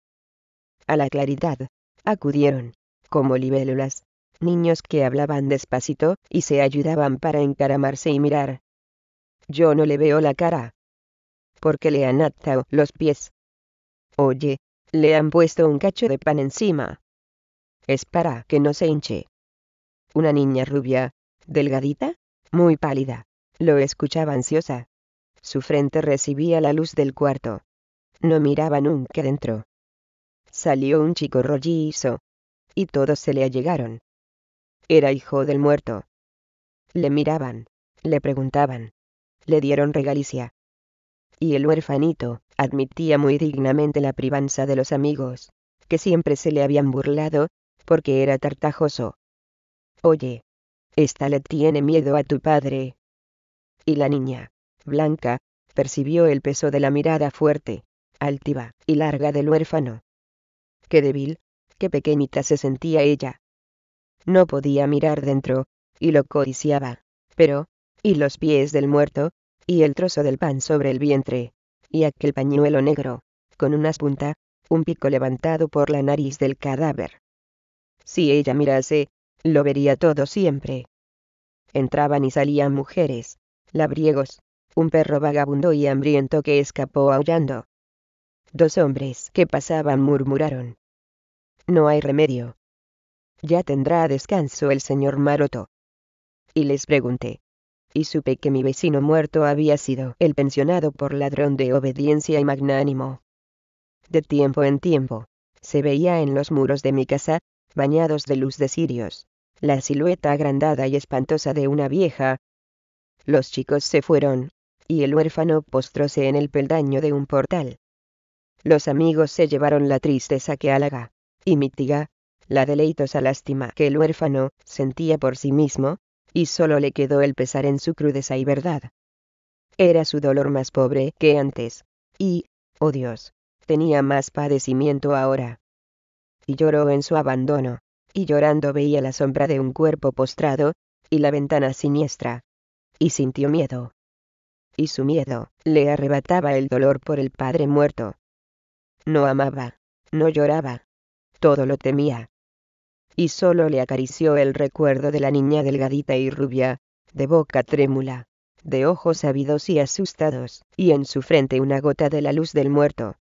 A la claridad acudieron como libélulas, niños que hablaban despacito, y se ayudaban para encaramarse y mirar. Yo no le veo la cara. Porque le han atado los pies. Oye, le han puesto un cacho de pan encima. Es para que no se hinche. Una niña rubia, delgadita, muy pálida, lo escuchaba ansiosa. Su frente recibía la luz del cuarto. No miraba nunca dentro. Salió un chico rollizo, y todos se le allegaron. Era hijo del muerto. Le miraban, le preguntaban, le dieron regalicia. Y el huerfanito admitía muy dignamente la privanza de los amigos, que siempre se le habían burlado, porque era tartajoso. Oye, esta le tiene miedo a tu padre. Y la niña, Blanca, percibió el peso de la mirada fuerte, altiva y larga del huérfano. Qué débil, pequeñita se sentía ella. No podía mirar dentro, y lo codiciaba, pero, y los pies del muerto, y el trozo del pan sobre el vientre, y aquel pañuelo negro, con unas punta, un pico levantado por la nariz del cadáver. Si ella mirase, lo vería todo siempre. Entraban y salían mujeres, labriegos, un perro vagabundo y hambriento que escapó aullando. Dos hombres que pasaban murmuraron, no hay remedio. Ya tendrá descanso el señor Maroto. Y les pregunté. Y supe que mi vecino muerto había sido el pensionado por ladrón de obediencia y magnánimo. De tiempo en tiempo, se veía en los muros de mi casa, bañados de luz de cirios, la silueta agrandada y espantosa de una vieja. Los chicos se fueron, y el huérfano postróse en el peldaño de un portal. Los amigos se llevaron la tristeza que Álaga y mitiga la deleitosa lástima que el huérfano sentía por sí mismo, y solo le quedó el pesar en su crudeza y verdad. Era su dolor más pobre que antes, y, oh Dios, tenía más padecimiento ahora. Y lloró en su abandono, y llorando veía la sombra de un cuerpo postrado, y la ventana siniestra. Y sintió miedo. Y su miedo le arrebataba el dolor por el padre muerto. No amaba, no lloraba, todo lo temía. Y solo le acarició el recuerdo de la niña delgadita y rubia, de boca trémula, de ojos ávidos y asustados, y en su frente una gota de la luz del muerto.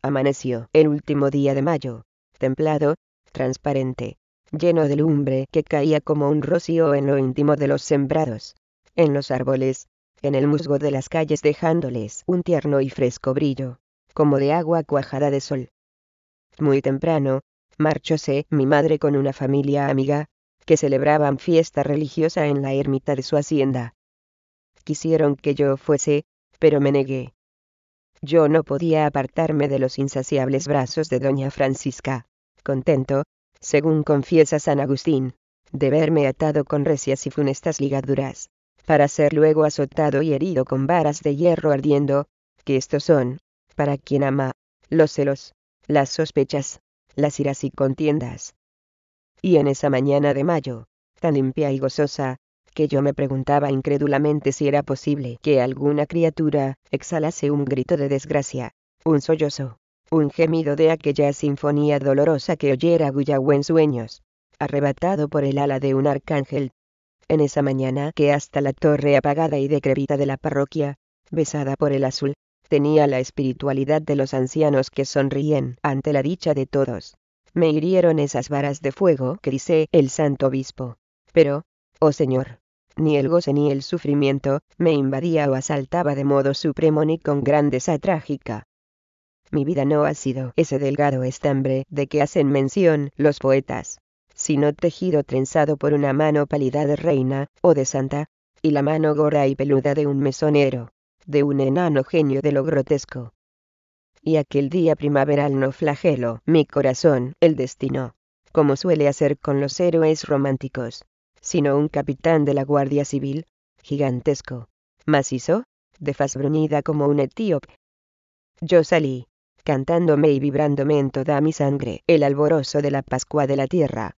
Amaneció el último día de mayo, templado, transparente, lleno de lumbre que caía como un rocío en lo íntimo de los sembrados, en los árboles, en el musgo de las calles dejándoles un tierno y fresco brillo, como de agua cuajada de sol. Muy temprano, marchóse mi madre con una familia amiga, que celebraban fiesta religiosa en la ermita de su hacienda. Quisieron que yo fuese, pero me negué. Yo no podía apartarme de los insaciables brazos de doña Francisca, contento, según confiesa San Agustín, de verme atado con recias y funestas ligaduras, para ser luego azotado y herido con varas de hierro ardiendo, que estos son, para quien ama, los celos, las sospechas, las iras y contiendas. Y en esa mañana de mayo, tan limpia y gozosa, que yo me preguntaba incrédulamente si era posible que alguna criatura exhalase un grito de desgracia, un sollozo, un gemido de aquella sinfonía dolorosa que oyera Guyagüe en sueños, arrebatado por el ala de un arcángel. En esa mañana que hasta la torre apagada y decrepita de la parroquia, besada por el azul, tenía la espiritualidad de los ancianos que sonríen ante la dicha de todos. Me hirieron esas varas de fuego que dice el santo obispo. Pero, oh Señor, ni el goce ni el sufrimiento, me invadía o asaltaba de modo supremo ni con grandeza trágica. Mi vida no ha sido ese delgado estambre de que hacen mención los poetas, sino tejido trenzado por una mano pálida de reina, o de santa, y la mano gorda y peluda de un mesonero de un enano genio de lo grotesco. Y aquel día primaveral no flagelo, mi corazón, el destino, como suele hacer con los héroes románticos, sino un capitán de la Guardia Civil, gigantesco, macizo, de faz bruñida como un etíope. Yo salí, cantándome y vibrándome en toda mi sangre el alboroso de la Pascua de la Tierra.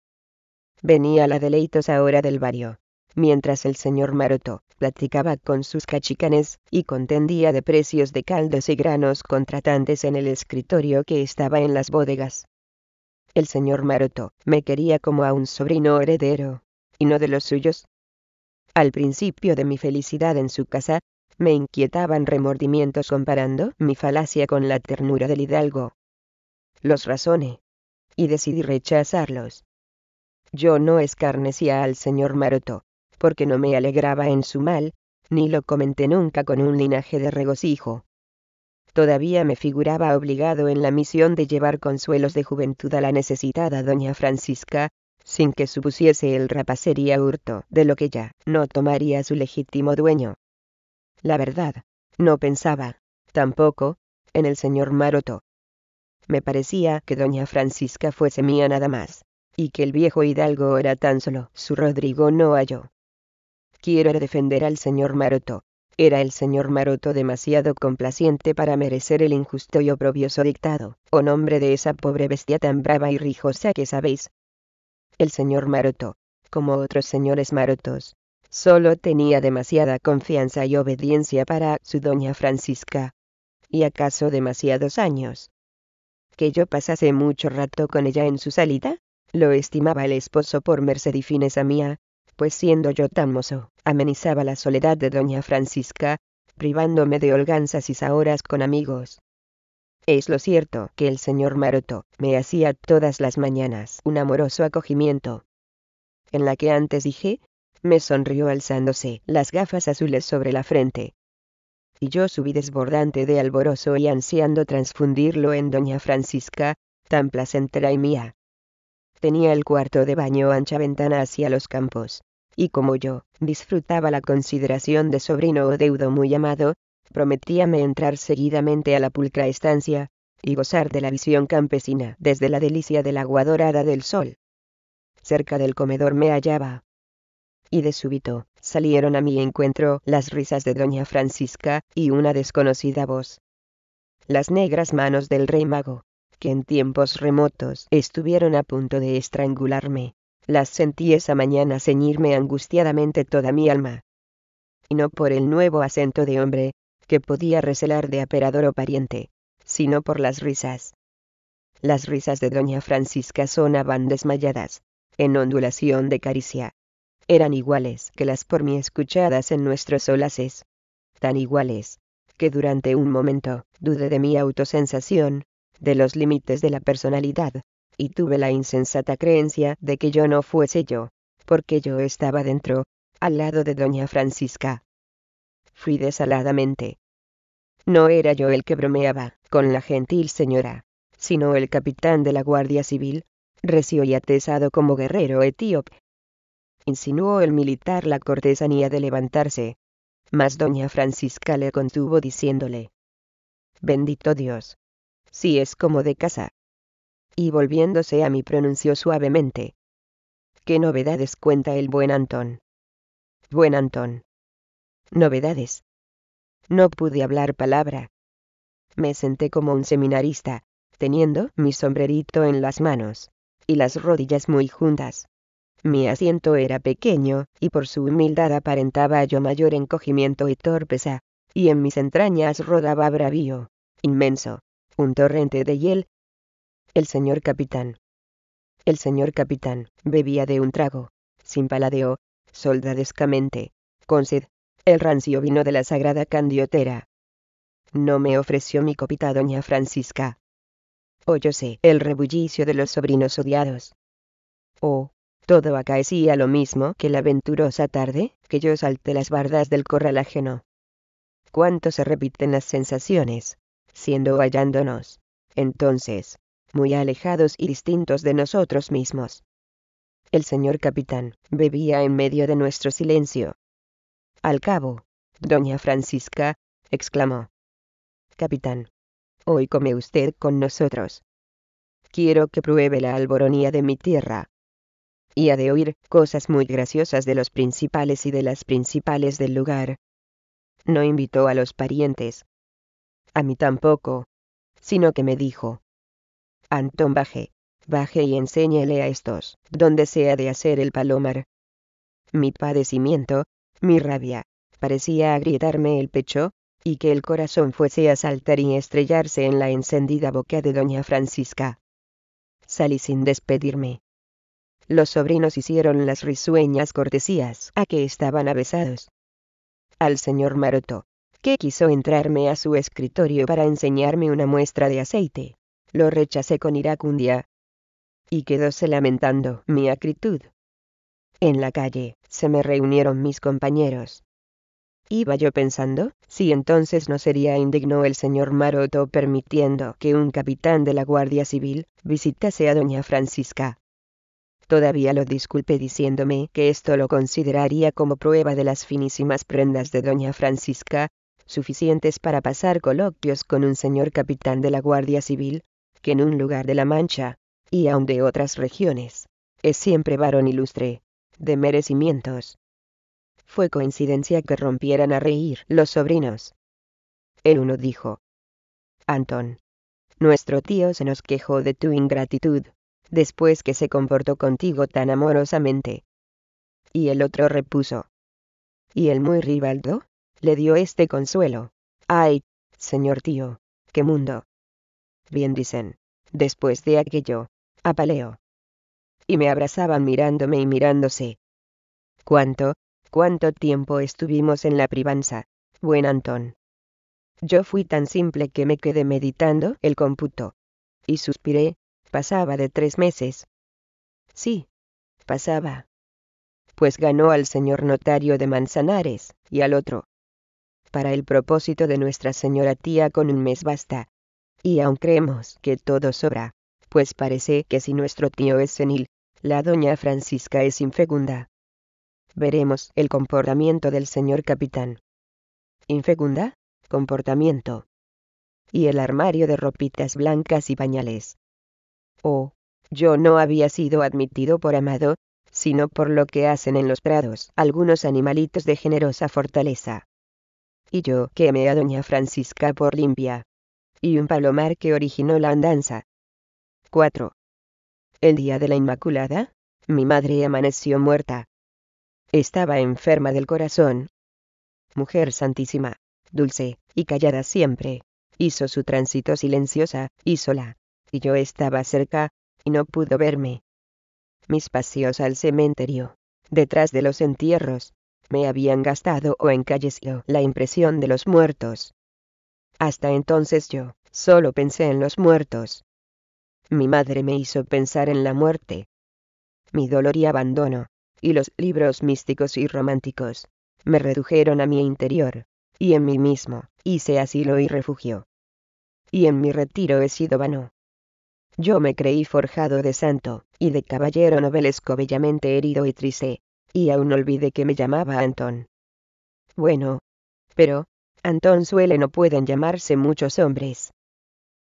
Venía la deleitosa hora del barrio mientras el señor Maroto platicaba con sus cachicanes y contendía de precios de caldos y granos contratantes en el escritorio que estaba en las bodegas. El señor Maroto me quería como a un sobrino heredero, y no de los suyos. Al principio de mi felicidad en su casa, me inquietaban remordimientos comparando mi falacia con la ternura del hidalgo. Los razoné. Y decidí rechazarlos. Yo no escarnecía al señor Maroto, porque no me alegraba en su mal, ni lo comenté nunca con un linaje de regocijo. Todavía me figuraba obligado en la misión de llevar consuelos de juventud a la necesitada doña Francisca, sin que supusiese el rapacería hurto de lo que ya no tomaría su legítimo dueño. La verdad, no pensaba, tampoco, en el señor Maroto. Me parecía que doña Francisca fuese mía nada más, y que el viejo hidalgo era tan solo su Rodrigo no halló quiero defender al señor Maroto. Era el señor Maroto demasiado complaciente para merecer el injusto y oprobioso dictado, o oh nombre de esa pobre bestia tan brava y rijosa que sabéis. El señor Maroto, como otros señores Marotos, solo tenía demasiada confianza y obediencia para su doña Francisca. Y acaso demasiados años. Que yo pasase mucho rato con ella en su salida, lo estimaba el esposo por merced y fines a mía, pues siendo yo tan mozo, amenizaba la soledad de doña Francisca, privándome de holganzas y sahoras con amigos. Es lo cierto que el señor Maroto me hacía todas las mañanas un amoroso acogimiento. En la que antes dije, me sonrió alzándose las gafas azules sobre la frente. Y yo subí desbordante de alborozo y ansiando transfundirlo en doña Francisca, tan placentera y mía, Tenía el cuarto de baño ancha ventana hacia los campos. Y como yo, disfrutaba la consideración de sobrino o deudo muy amado, prometíame entrar seguidamente a la pulcra estancia, y gozar de la visión campesina desde la delicia del agua dorada del sol. Cerca del comedor me hallaba. Y de súbito, salieron a mi encuentro las risas de doña Francisca y una desconocida voz. Las negras manos del rey mago que en tiempos remotos estuvieron a punto de estrangularme. Las sentí esa mañana ceñirme angustiadamente toda mi alma. Y no por el nuevo acento de hombre, que podía recelar de aperador o pariente, sino por las risas. Las risas de doña Francisca sonaban desmayadas, en ondulación de caricia. Eran iguales que las por mí escuchadas en nuestros solaces. Tan iguales, que durante un momento dudé de mi autosensación, de los límites de la personalidad, y tuve la insensata creencia de que yo no fuese yo, porque yo estaba dentro, al lado de doña Francisca. Fui desaladamente. No era yo el que bromeaba con la gentil señora, sino el capitán de la Guardia Civil, recio y atesado como guerrero etíope. Insinuó el militar la cortesanía de levantarse, mas doña Francisca le contuvo diciéndole, Bendito Dios, si es como de casa. Y volviéndose a mí pronunció suavemente. ¿Qué novedades cuenta el buen Antón? Buen Antón. Novedades. No pude hablar palabra. Me senté como un seminarista, teniendo mi sombrerito en las manos, y las rodillas muy juntas. Mi asiento era pequeño, y por su humildad aparentaba yo mayor encogimiento y torpeza, y en mis entrañas rodaba bravío, inmenso, un torrente de hiel. El señor capitán. El señor capitán bebía de un trago, sin paladeo, soldadescamente, con sed, el rancio vino de la sagrada candiotera. No me ofreció mi copita doña Francisca. Oh, sé el rebullicio de los sobrinos odiados. Oh, todo acaecía lo mismo que la venturosa tarde que yo salté las bardas del corral ajeno. Cuánto se repiten las sensaciones, siendo hallándonos, entonces, muy alejados y distintos de nosotros mismos. El señor capitán bebía en medio de nuestro silencio. Al cabo, doña Francisca exclamó. Capitán, hoy come usted con nosotros. Quiero que pruebe la alboronía de mi tierra. Y ha de oír cosas muy graciosas de los principales y de las principales del lugar. No invitó a los parientes, a mí tampoco, sino que me dijo, Antón baje, baje y enséñele a estos, donde sea de hacer el palomar. Mi padecimiento, mi rabia, parecía agrietarme el pecho, y que el corazón fuese a saltar y estrellarse en la encendida boca de doña Francisca. Salí sin despedirme. Los sobrinos hicieron las risueñas cortesías a que estaban avesados. Al señor Maroto, que quiso entrarme a su escritorio para enseñarme una muestra de aceite. Lo rechacé con iracundia. Y quedóse lamentando mi acritud. En la calle, se me reunieron mis compañeros. Iba yo pensando, si entonces no sería indigno el señor Maroto permitiendo que un capitán de la Guardia Civil visitase a doña Francisca. Todavía lo disculpe diciéndome que esto lo consideraría como prueba de las finísimas prendas de doña Francisca, suficientes para pasar coloquios con un señor capitán de la Guardia Civil, que en un lugar de La Mancha, y aun de otras regiones, es siempre varón ilustre, de merecimientos. Fue coincidencia que rompieran a reír los sobrinos. El uno dijo, Antón, nuestro tío se nos quejó de tu ingratitud, después que se comportó contigo tan amorosamente. Y el otro repuso, ¿Y el muy Rivaldo? le dio este consuelo. ¡Ay, señor tío! ¡Qué mundo! Bien dicen, después de aquello, apaleo. Y me abrazaban mirándome y mirándose. ¿Cuánto, cuánto tiempo estuvimos en la privanza, buen Antón? Yo fui tan simple que me quedé meditando el cómputo. Y suspiré, pasaba de tres meses. Sí, pasaba. Pues ganó al señor notario de Manzanares, y al otro, para el propósito de Nuestra Señora tía con un mes basta. Y aún creemos que todo sobra, pues parece que si nuestro tío es senil, la doña Francisca es infecunda. Veremos el comportamiento del señor capitán. Infecunda, comportamiento. Y el armario de ropitas blancas y pañales. Oh, yo no había sido admitido por amado, sino por lo que hacen en los prados algunos animalitos de generosa fortaleza y yo quemé a doña Francisca por limpia. Y un palomar que originó la andanza. 4. El día de la Inmaculada, mi madre amaneció muerta. Estaba enferma del corazón. Mujer santísima, dulce, y callada siempre. Hizo su tránsito silenciosa, y sola. Y yo estaba cerca, y no pudo verme. Mis paseos al cementerio, detrás de los entierros, me habían gastado o encallecido la impresión de los muertos. Hasta entonces yo solo pensé en los muertos. Mi madre me hizo pensar en la muerte. Mi dolor y abandono, y los libros místicos y románticos, me redujeron a mi interior, y en mí mismo, hice asilo y refugio. Y en mi retiro he sido vano. Yo me creí forjado de santo, y de caballero novelesco bellamente herido y triste, y aún olvidé que me llamaba Antón. Bueno. Pero, Antón suele no pueden llamarse muchos hombres.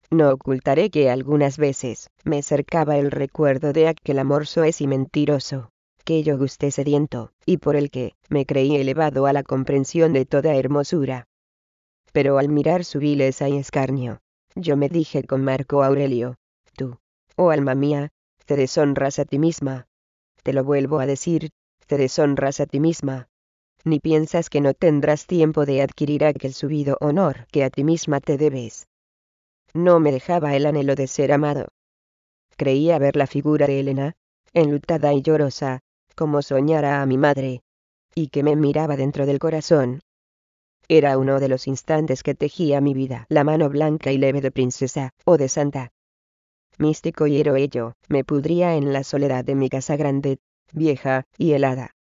No ocultaré que algunas veces me cercaba el recuerdo de aquel amor soez y mentiroso, que yo gusté sediento, y por el que me creí elevado a la comprensión de toda hermosura. Pero al mirar su vileza y escarnio, yo me dije con Marco Aurelio, tú, oh alma mía, te deshonras a ti misma. Te lo vuelvo a decir, te deshonras a ti misma. Ni piensas que no tendrás tiempo de adquirir aquel subido honor que a ti misma te debes. No me dejaba el anhelo de ser amado. Creía ver la figura de Elena, enlutada y llorosa, como soñara a mi madre, y que me miraba dentro del corazón. Era uno de los instantes que tejía mi vida, la mano blanca y leve de princesa, o de santa. Místico y ello me pudría en la soledad de mi casa grande, vieja y helada.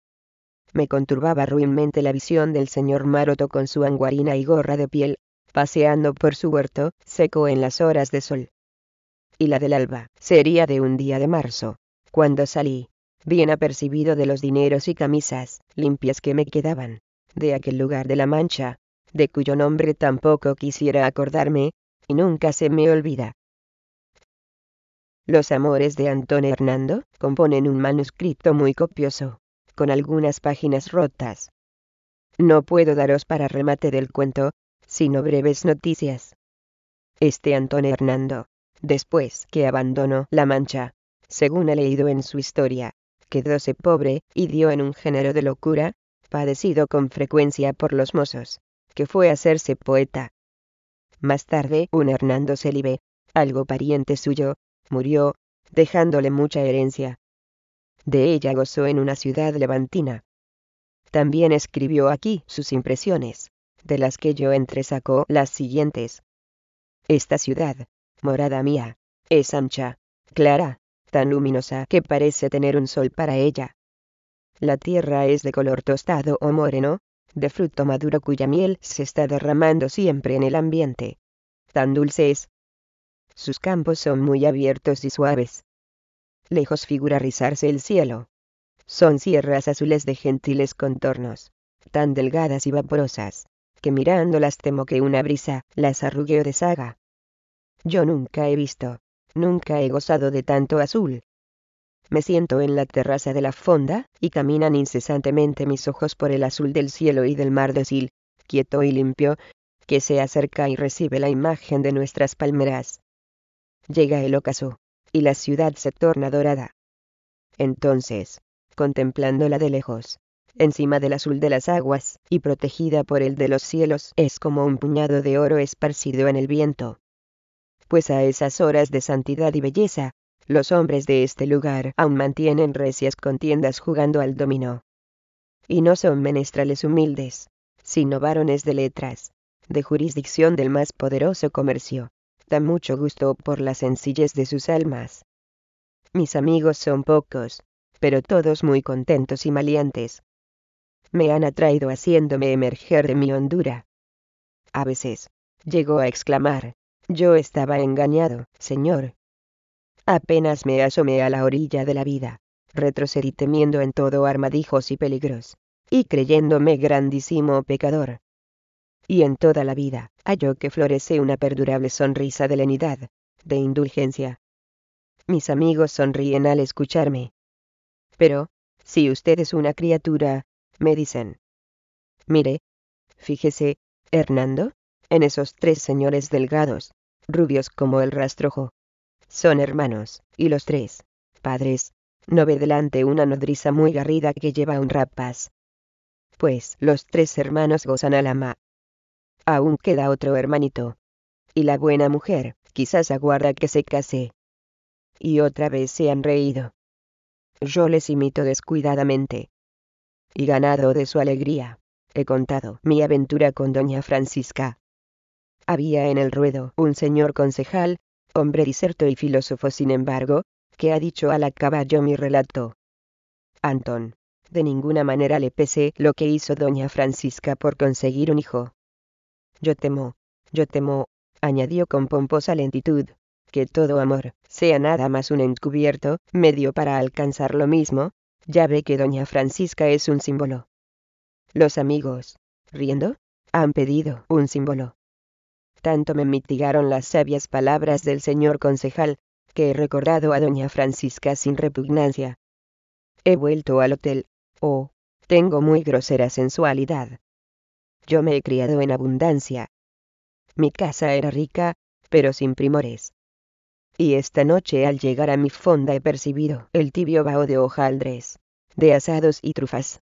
Me conturbaba ruinmente la visión del señor Maroto con su anguarina y gorra de piel, paseando por su huerto, seco en las horas de sol. Y la del alba, sería de un día de marzo, cuando salí, bien apercibido de los dineros y camisas limpias que me quedaban, de aquel lugar de la Mancha, de cuyo nombre tampoco quisiera acordarme, y nunca se me olvida. Los amores de Antón Hernando componen un manuscrito muy copioso, con algunas páginas rotas. No puedo daros para remate del cuento, sino breves noticias. Este Antón Hernando, después que abandonó La Mancha, según ha leído en su historia, quedóse pobre y dio en un género de locura, padecido con frecuencia por los mozos, que fue a hacerse poeta. Más tarde un Hernando Célibe, algo pariente suyo, murió, dejándole mucha herencia. De ella gozó en una ciudad levantina. También escribió aquí sus impresiones, de las que yo entresacó las siguientes. Esta ciudad, morada mía, es ancha, clara, tan luminosa que parece tener un sol para ella. La tierra es de color tostado o moreno, de fruto maduro cuya miel se está derramando siempre en el ambiente. Tan dulce es, sus campos son muy abiertos y suaves. Lejos figura rizarse el cielo. Son sierras azules de gentiles contornos, tan delgadas y vaporosas, que mirándolas temo que una brisa las arrugue o deshaga. Yo nunca he visto, nunca he gozado de tanto azul. Me siento en la terraza de la fonda, y caminan incesantemente mis ojos por el azul del cielo y del mar de quieto y limpio, que se acerca y recibe la imagen de nuestras palmeras. Llega el ocaso, y la ciudad se torna dorada. Entonces, contemplándola de lejos, encima del azul de las aguas, y protegida por el de los cielos, es como un puñado de oro esparcido en el viento. Pues a esas horas de santidad y belleza, los hombres de este lugar aún mantienen recias contiendas jugando al dominó. Y no son menestrales humildes, sino varones de letras, de jurisdicción del más poderoso comercio da mucho gusto por la sencillez de sus almas. Mis amigos son pocos, pero todos muy contentos y maleantes. Me han atraído haciéndome emerger de mi hondura. A veces, llegó a exclamar, yo estaba engañado, señor. Apenas me asomé a la orilla de la vida, retrocedí temiendo en todo armadijos y peligros, y creyéndome grandísimo pecador y en toda la vida, halló que florece una perdurable sonrisa de lenidad, de indulgencia. Mis amigos sonríen al escucharme. Pero, si usted es una criatura, me dicen. Mire, fíjese, Hernando, en esos tres señores delgados, rubios como el rastrojo. Son hermanos, y los tres, padres, no ve delante una nodriza muy garrida que lleva un rapaz. Pues los tres hermanos gozan al ama, aún queda otro hermanito. Y la buena mujer, quizás aguarda que se case. Y otra vez se han reído. Yo les imito descuidadamente. Y ganado de su alegría, he contado mi aventura con doña Francisca. Había en el ruedo un señor concejal, hombre diserto y filósofo sin embargo, que ha dicho al caballo mi relato. Antón, de ninguna manera le pese lo que hizo doña Francisca por conseguir un hijo, yo temo, yo temo, añadió con pomposa lentitud, que todo amor sea nada más un encubierto medio para alcanzar lo mismo, ya ve que doña Francisca es un símbolo. Los amigos, riendo, han pedido un símbolo. Tanto me mitigaron las sabias palabras del señor concejal, que he recordado a doña Francisca sin repugnancia. He vuelto al hotel, oh, tengo muy grosera sensualidad. Yo me he criado en abundancia. Mi casa era rica, pero sin primores. Y esta noche al llegar a mi fonda he percibido el tibio vaho de hojaldres, de asados y trufas.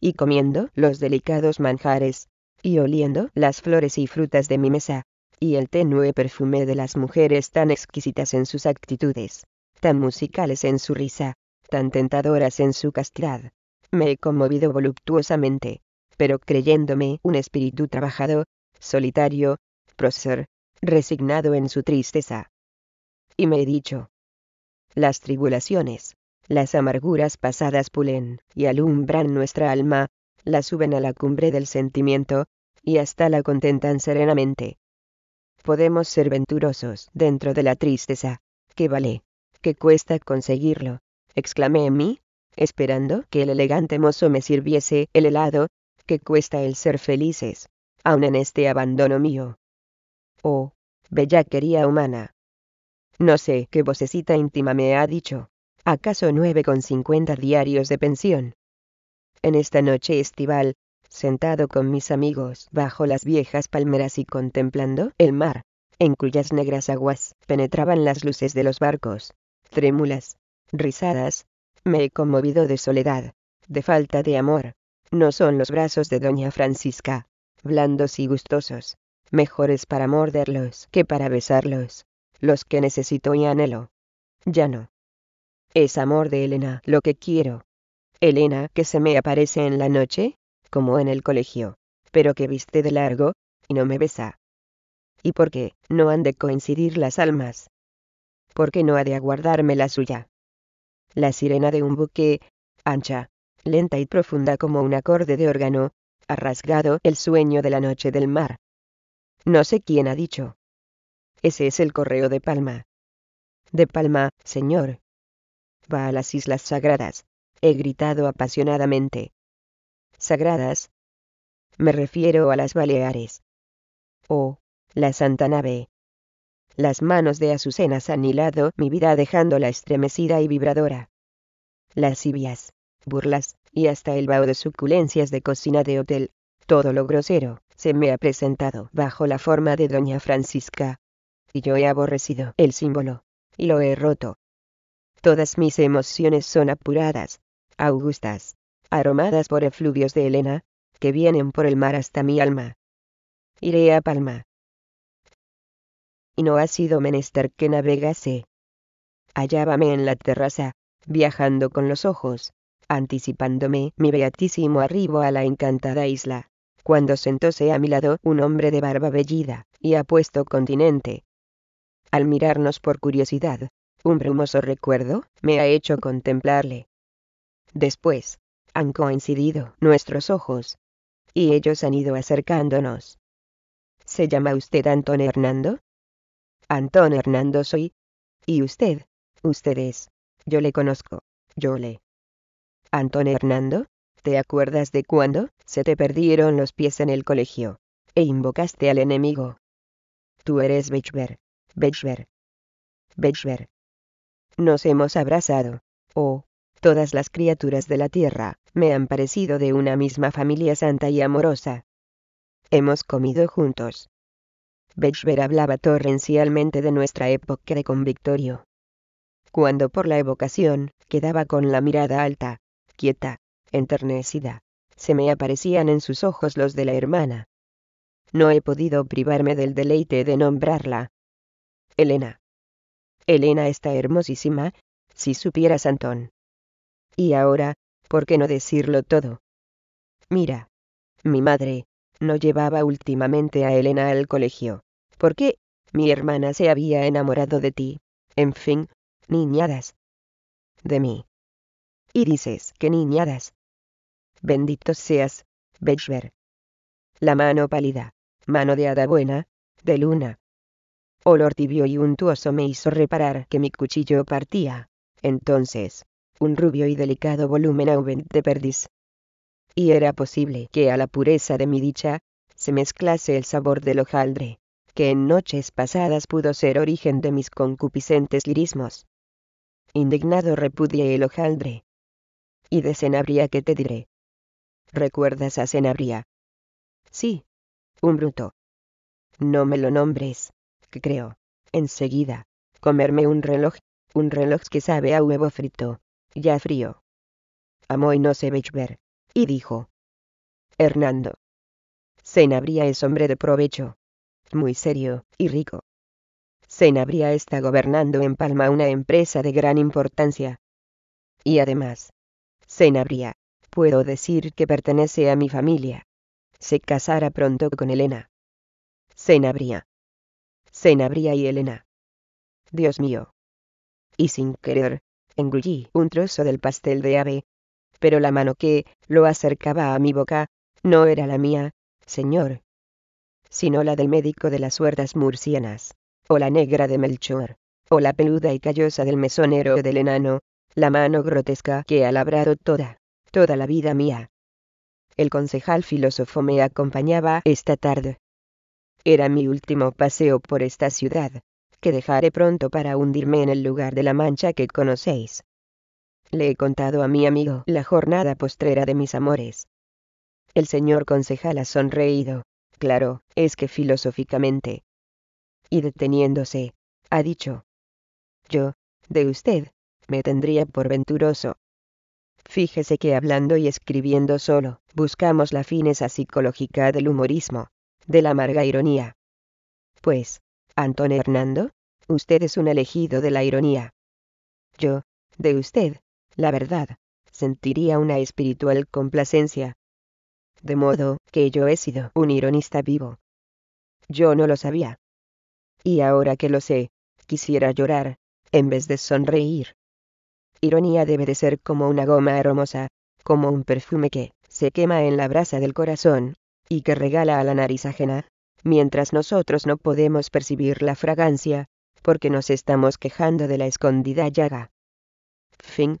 Y comiendo los delicados manjares, y oliendo las flores y frutas de mi mesa, y el tenue perfume de las mujeres tan exquisitas en sus actitudes, tan musicales en su risa, tan tentadoras en su castidad. Me he conmovido voluptuosamente pero creyéndome un espíritu trabajado, solitario, prócer, resignado en su tristeza. Y me he dicho, las tribulaciones, las amarguras pasadas pulen y alumbran nuestra alma, la suben a la cumbre del sentimiento, y hasta la contentan serenamente. Podemos ser venturosos dentro de la tristeza, que vale, que cuesta conseguirlo, exclamé en mí, esperando que el elegante mozo me sirviese el helado, que cuesta el ser felices, aun en este abandono mío. Oh, bellaquería humana. No sé qué vocecita íntima me ha dicho. ¿Acaso nueve con cincuenta diarios de pensión? En esta noche estival, sentado con mis amigos bajo las viejas palmeras y contemplando el mar, en cuyas negras aguas penetraban las luces de los barcos, trémulas, rizadas, me he conmovido de soledad, de falta de amor, no son los brazos de doña Francisca, blandos y gustosos, mejores para morderlos que para besarlos, los que necesito y anhelo. Ya no. Es amor de Elena lo que quiero. Elena que se me aparece en la noche, como en el colegio, pero que viste de largo, y no me besa. ¿Y por qué no han de coincidir las almas? ¿Por qué no ha de aguardarme la suya? La sirena de un buque, ancha, lenta y profunda como un acorde de órgano, ha rasgado el sueño de la noche del mar. No sé quién ha dicho. Ese es el correo de Palma. De Palma, señor. Va a las Islas Sagradas, he gritado apasionadamente. Sagradas. Me refiero a las Baleares. Oh, la Santa Nave. Las manos de Azucenas han hilado mi vida dejándola estremecida y vibradora. Las ibias burlas, y hasta el vaho de suculencias de cocina de hotel. Todo lo grosero, se me ha presentado bajo la forma de Doña Francisca. Y yo he aborrecido el símbolo, y lo he roto. Todas mis emociones son apuradas, augustas, aromadas por efluvios de Elena que vienen por el mar hasta mi alma. Iré a Palma. Y no ha sido menester que navegase hallábame en la terraza, viajando con los ojos, anticipándome mi beatísimo arribo a la encantada isla. Cuando sentóse a mi lado un hombre de barba bellida, y apuesto continente. Al mirarnos por curiosidad, un brumoso recuerdo me ha hecho contemplarle. Después, han coincidido nuestros ojos. Y ellos han ido acercándonos. ¿Se llama usted Antón Hernando? Antón Hernando soy. ¿Y usted? Usted es. Yo le conozco. Yo le. Antón Hernando, ¿te acuerdas de cuando se te perdieron los pies en el colegio? E invocaste al enemigo. Tú eres Bechber, Bechber, Bechber. Nos hemos abrazado. Oh, todas las criaturas de la tierra, me han parecido de una misma familia santa y amorosa. Hemos comido juntos. Bechber hablaba torrencialmente de nuestra época de convictorio. Cuando por la evocación, quedaba con la mirada alta, quieta, enternecida. Se me aparecían en sus ojos los de la hermana. No he podido privarme del deleite de nombrarla. Elena. Elena está hermosísima, si supieras Antón. Y ahora, ¿por qué no decirlo todo? Mira. Mi madre, no llevaba últimamente a Elena al colegio. ¿Por qué? Mi hermana se había enamorado de ti. En fin, niñadas. De mí y dices, ¡qué niñadas! Bendito seas, Bechver. La mano pálida, mano de hada buena, de luna. Olor tibio y untuoso me hizo reparar que mi cuchillo partía. Entonces, un rubio y delicado volumen auvent de perdiz. Y era posible que a la pureza de mi dicha, se mezclase el sabor del hojaldre, que en noches pasadas pudo ser origen de mis concupiscentes lirismos. Indignado repudié el hojaldre, y de Cenabria que te diré. ¿Recuerdas a Cenabria? Sí. Un bruto. No me lo nombres, creo. Enseguida. Comerme un reloj, un reloj que sabe a huevo frito, ya frío. Amó y no se ver, y dijo. Hernando. Cenabria es hombre de provecho. Muy serio, y rico. Cenabria está gobernando en Palma una empresa de gran importancia. Y además, Zenabria, puedo decir que pertenece a mi familia. Se casará pronto con Elena. Zenabria. Zenabria y Elena. Dios mío. Y sin querer, engullí un trozo del pastel de ave. Pero la mano que lo acercaba a mi boca, no era la mía, señor. Sino la del médico de las huertas murcianas, o la negra de Melchor, o la peluda y callosa del mesonero del enano, la mano grotesca que ha labrado toda, toda la vida mía. El concejal filósofo me acompañaba esta tarde. Era mi último paseo por esta ciudad, que dejaré pronto para hundirme en el lugar de la mancha que conocéis. Le he contado a mi amigo la jornada postrera de mis amores. El señor concejal ha sonreído, claro, es que filosóficamente. Y deteniéndose, ha dicho. Yo, de usted, me tendría por venturoso. Fíjese que hablando y escribiendo solo, buscamos la fineza psicológica del humorismo, de la amarga ironía. Pues, Antón Hernando, usted es un elegido de la ironía. Yo, de usted, la verdad, sentiría una espiritual complacencia. De modo que yo he sido un ironista vivo. Yo no lo sabía. Y ahora que lo sé, quisiera llorar, en vez de sonreír ironía debe de ser como una goma aromosa, como un perfume que se quema en la brasa del corazón, y que regala a la nariz ajena, mientras nosotros no podemos percibir la fragancia, porque nos estamos quejando de la escondida llaga. Fin.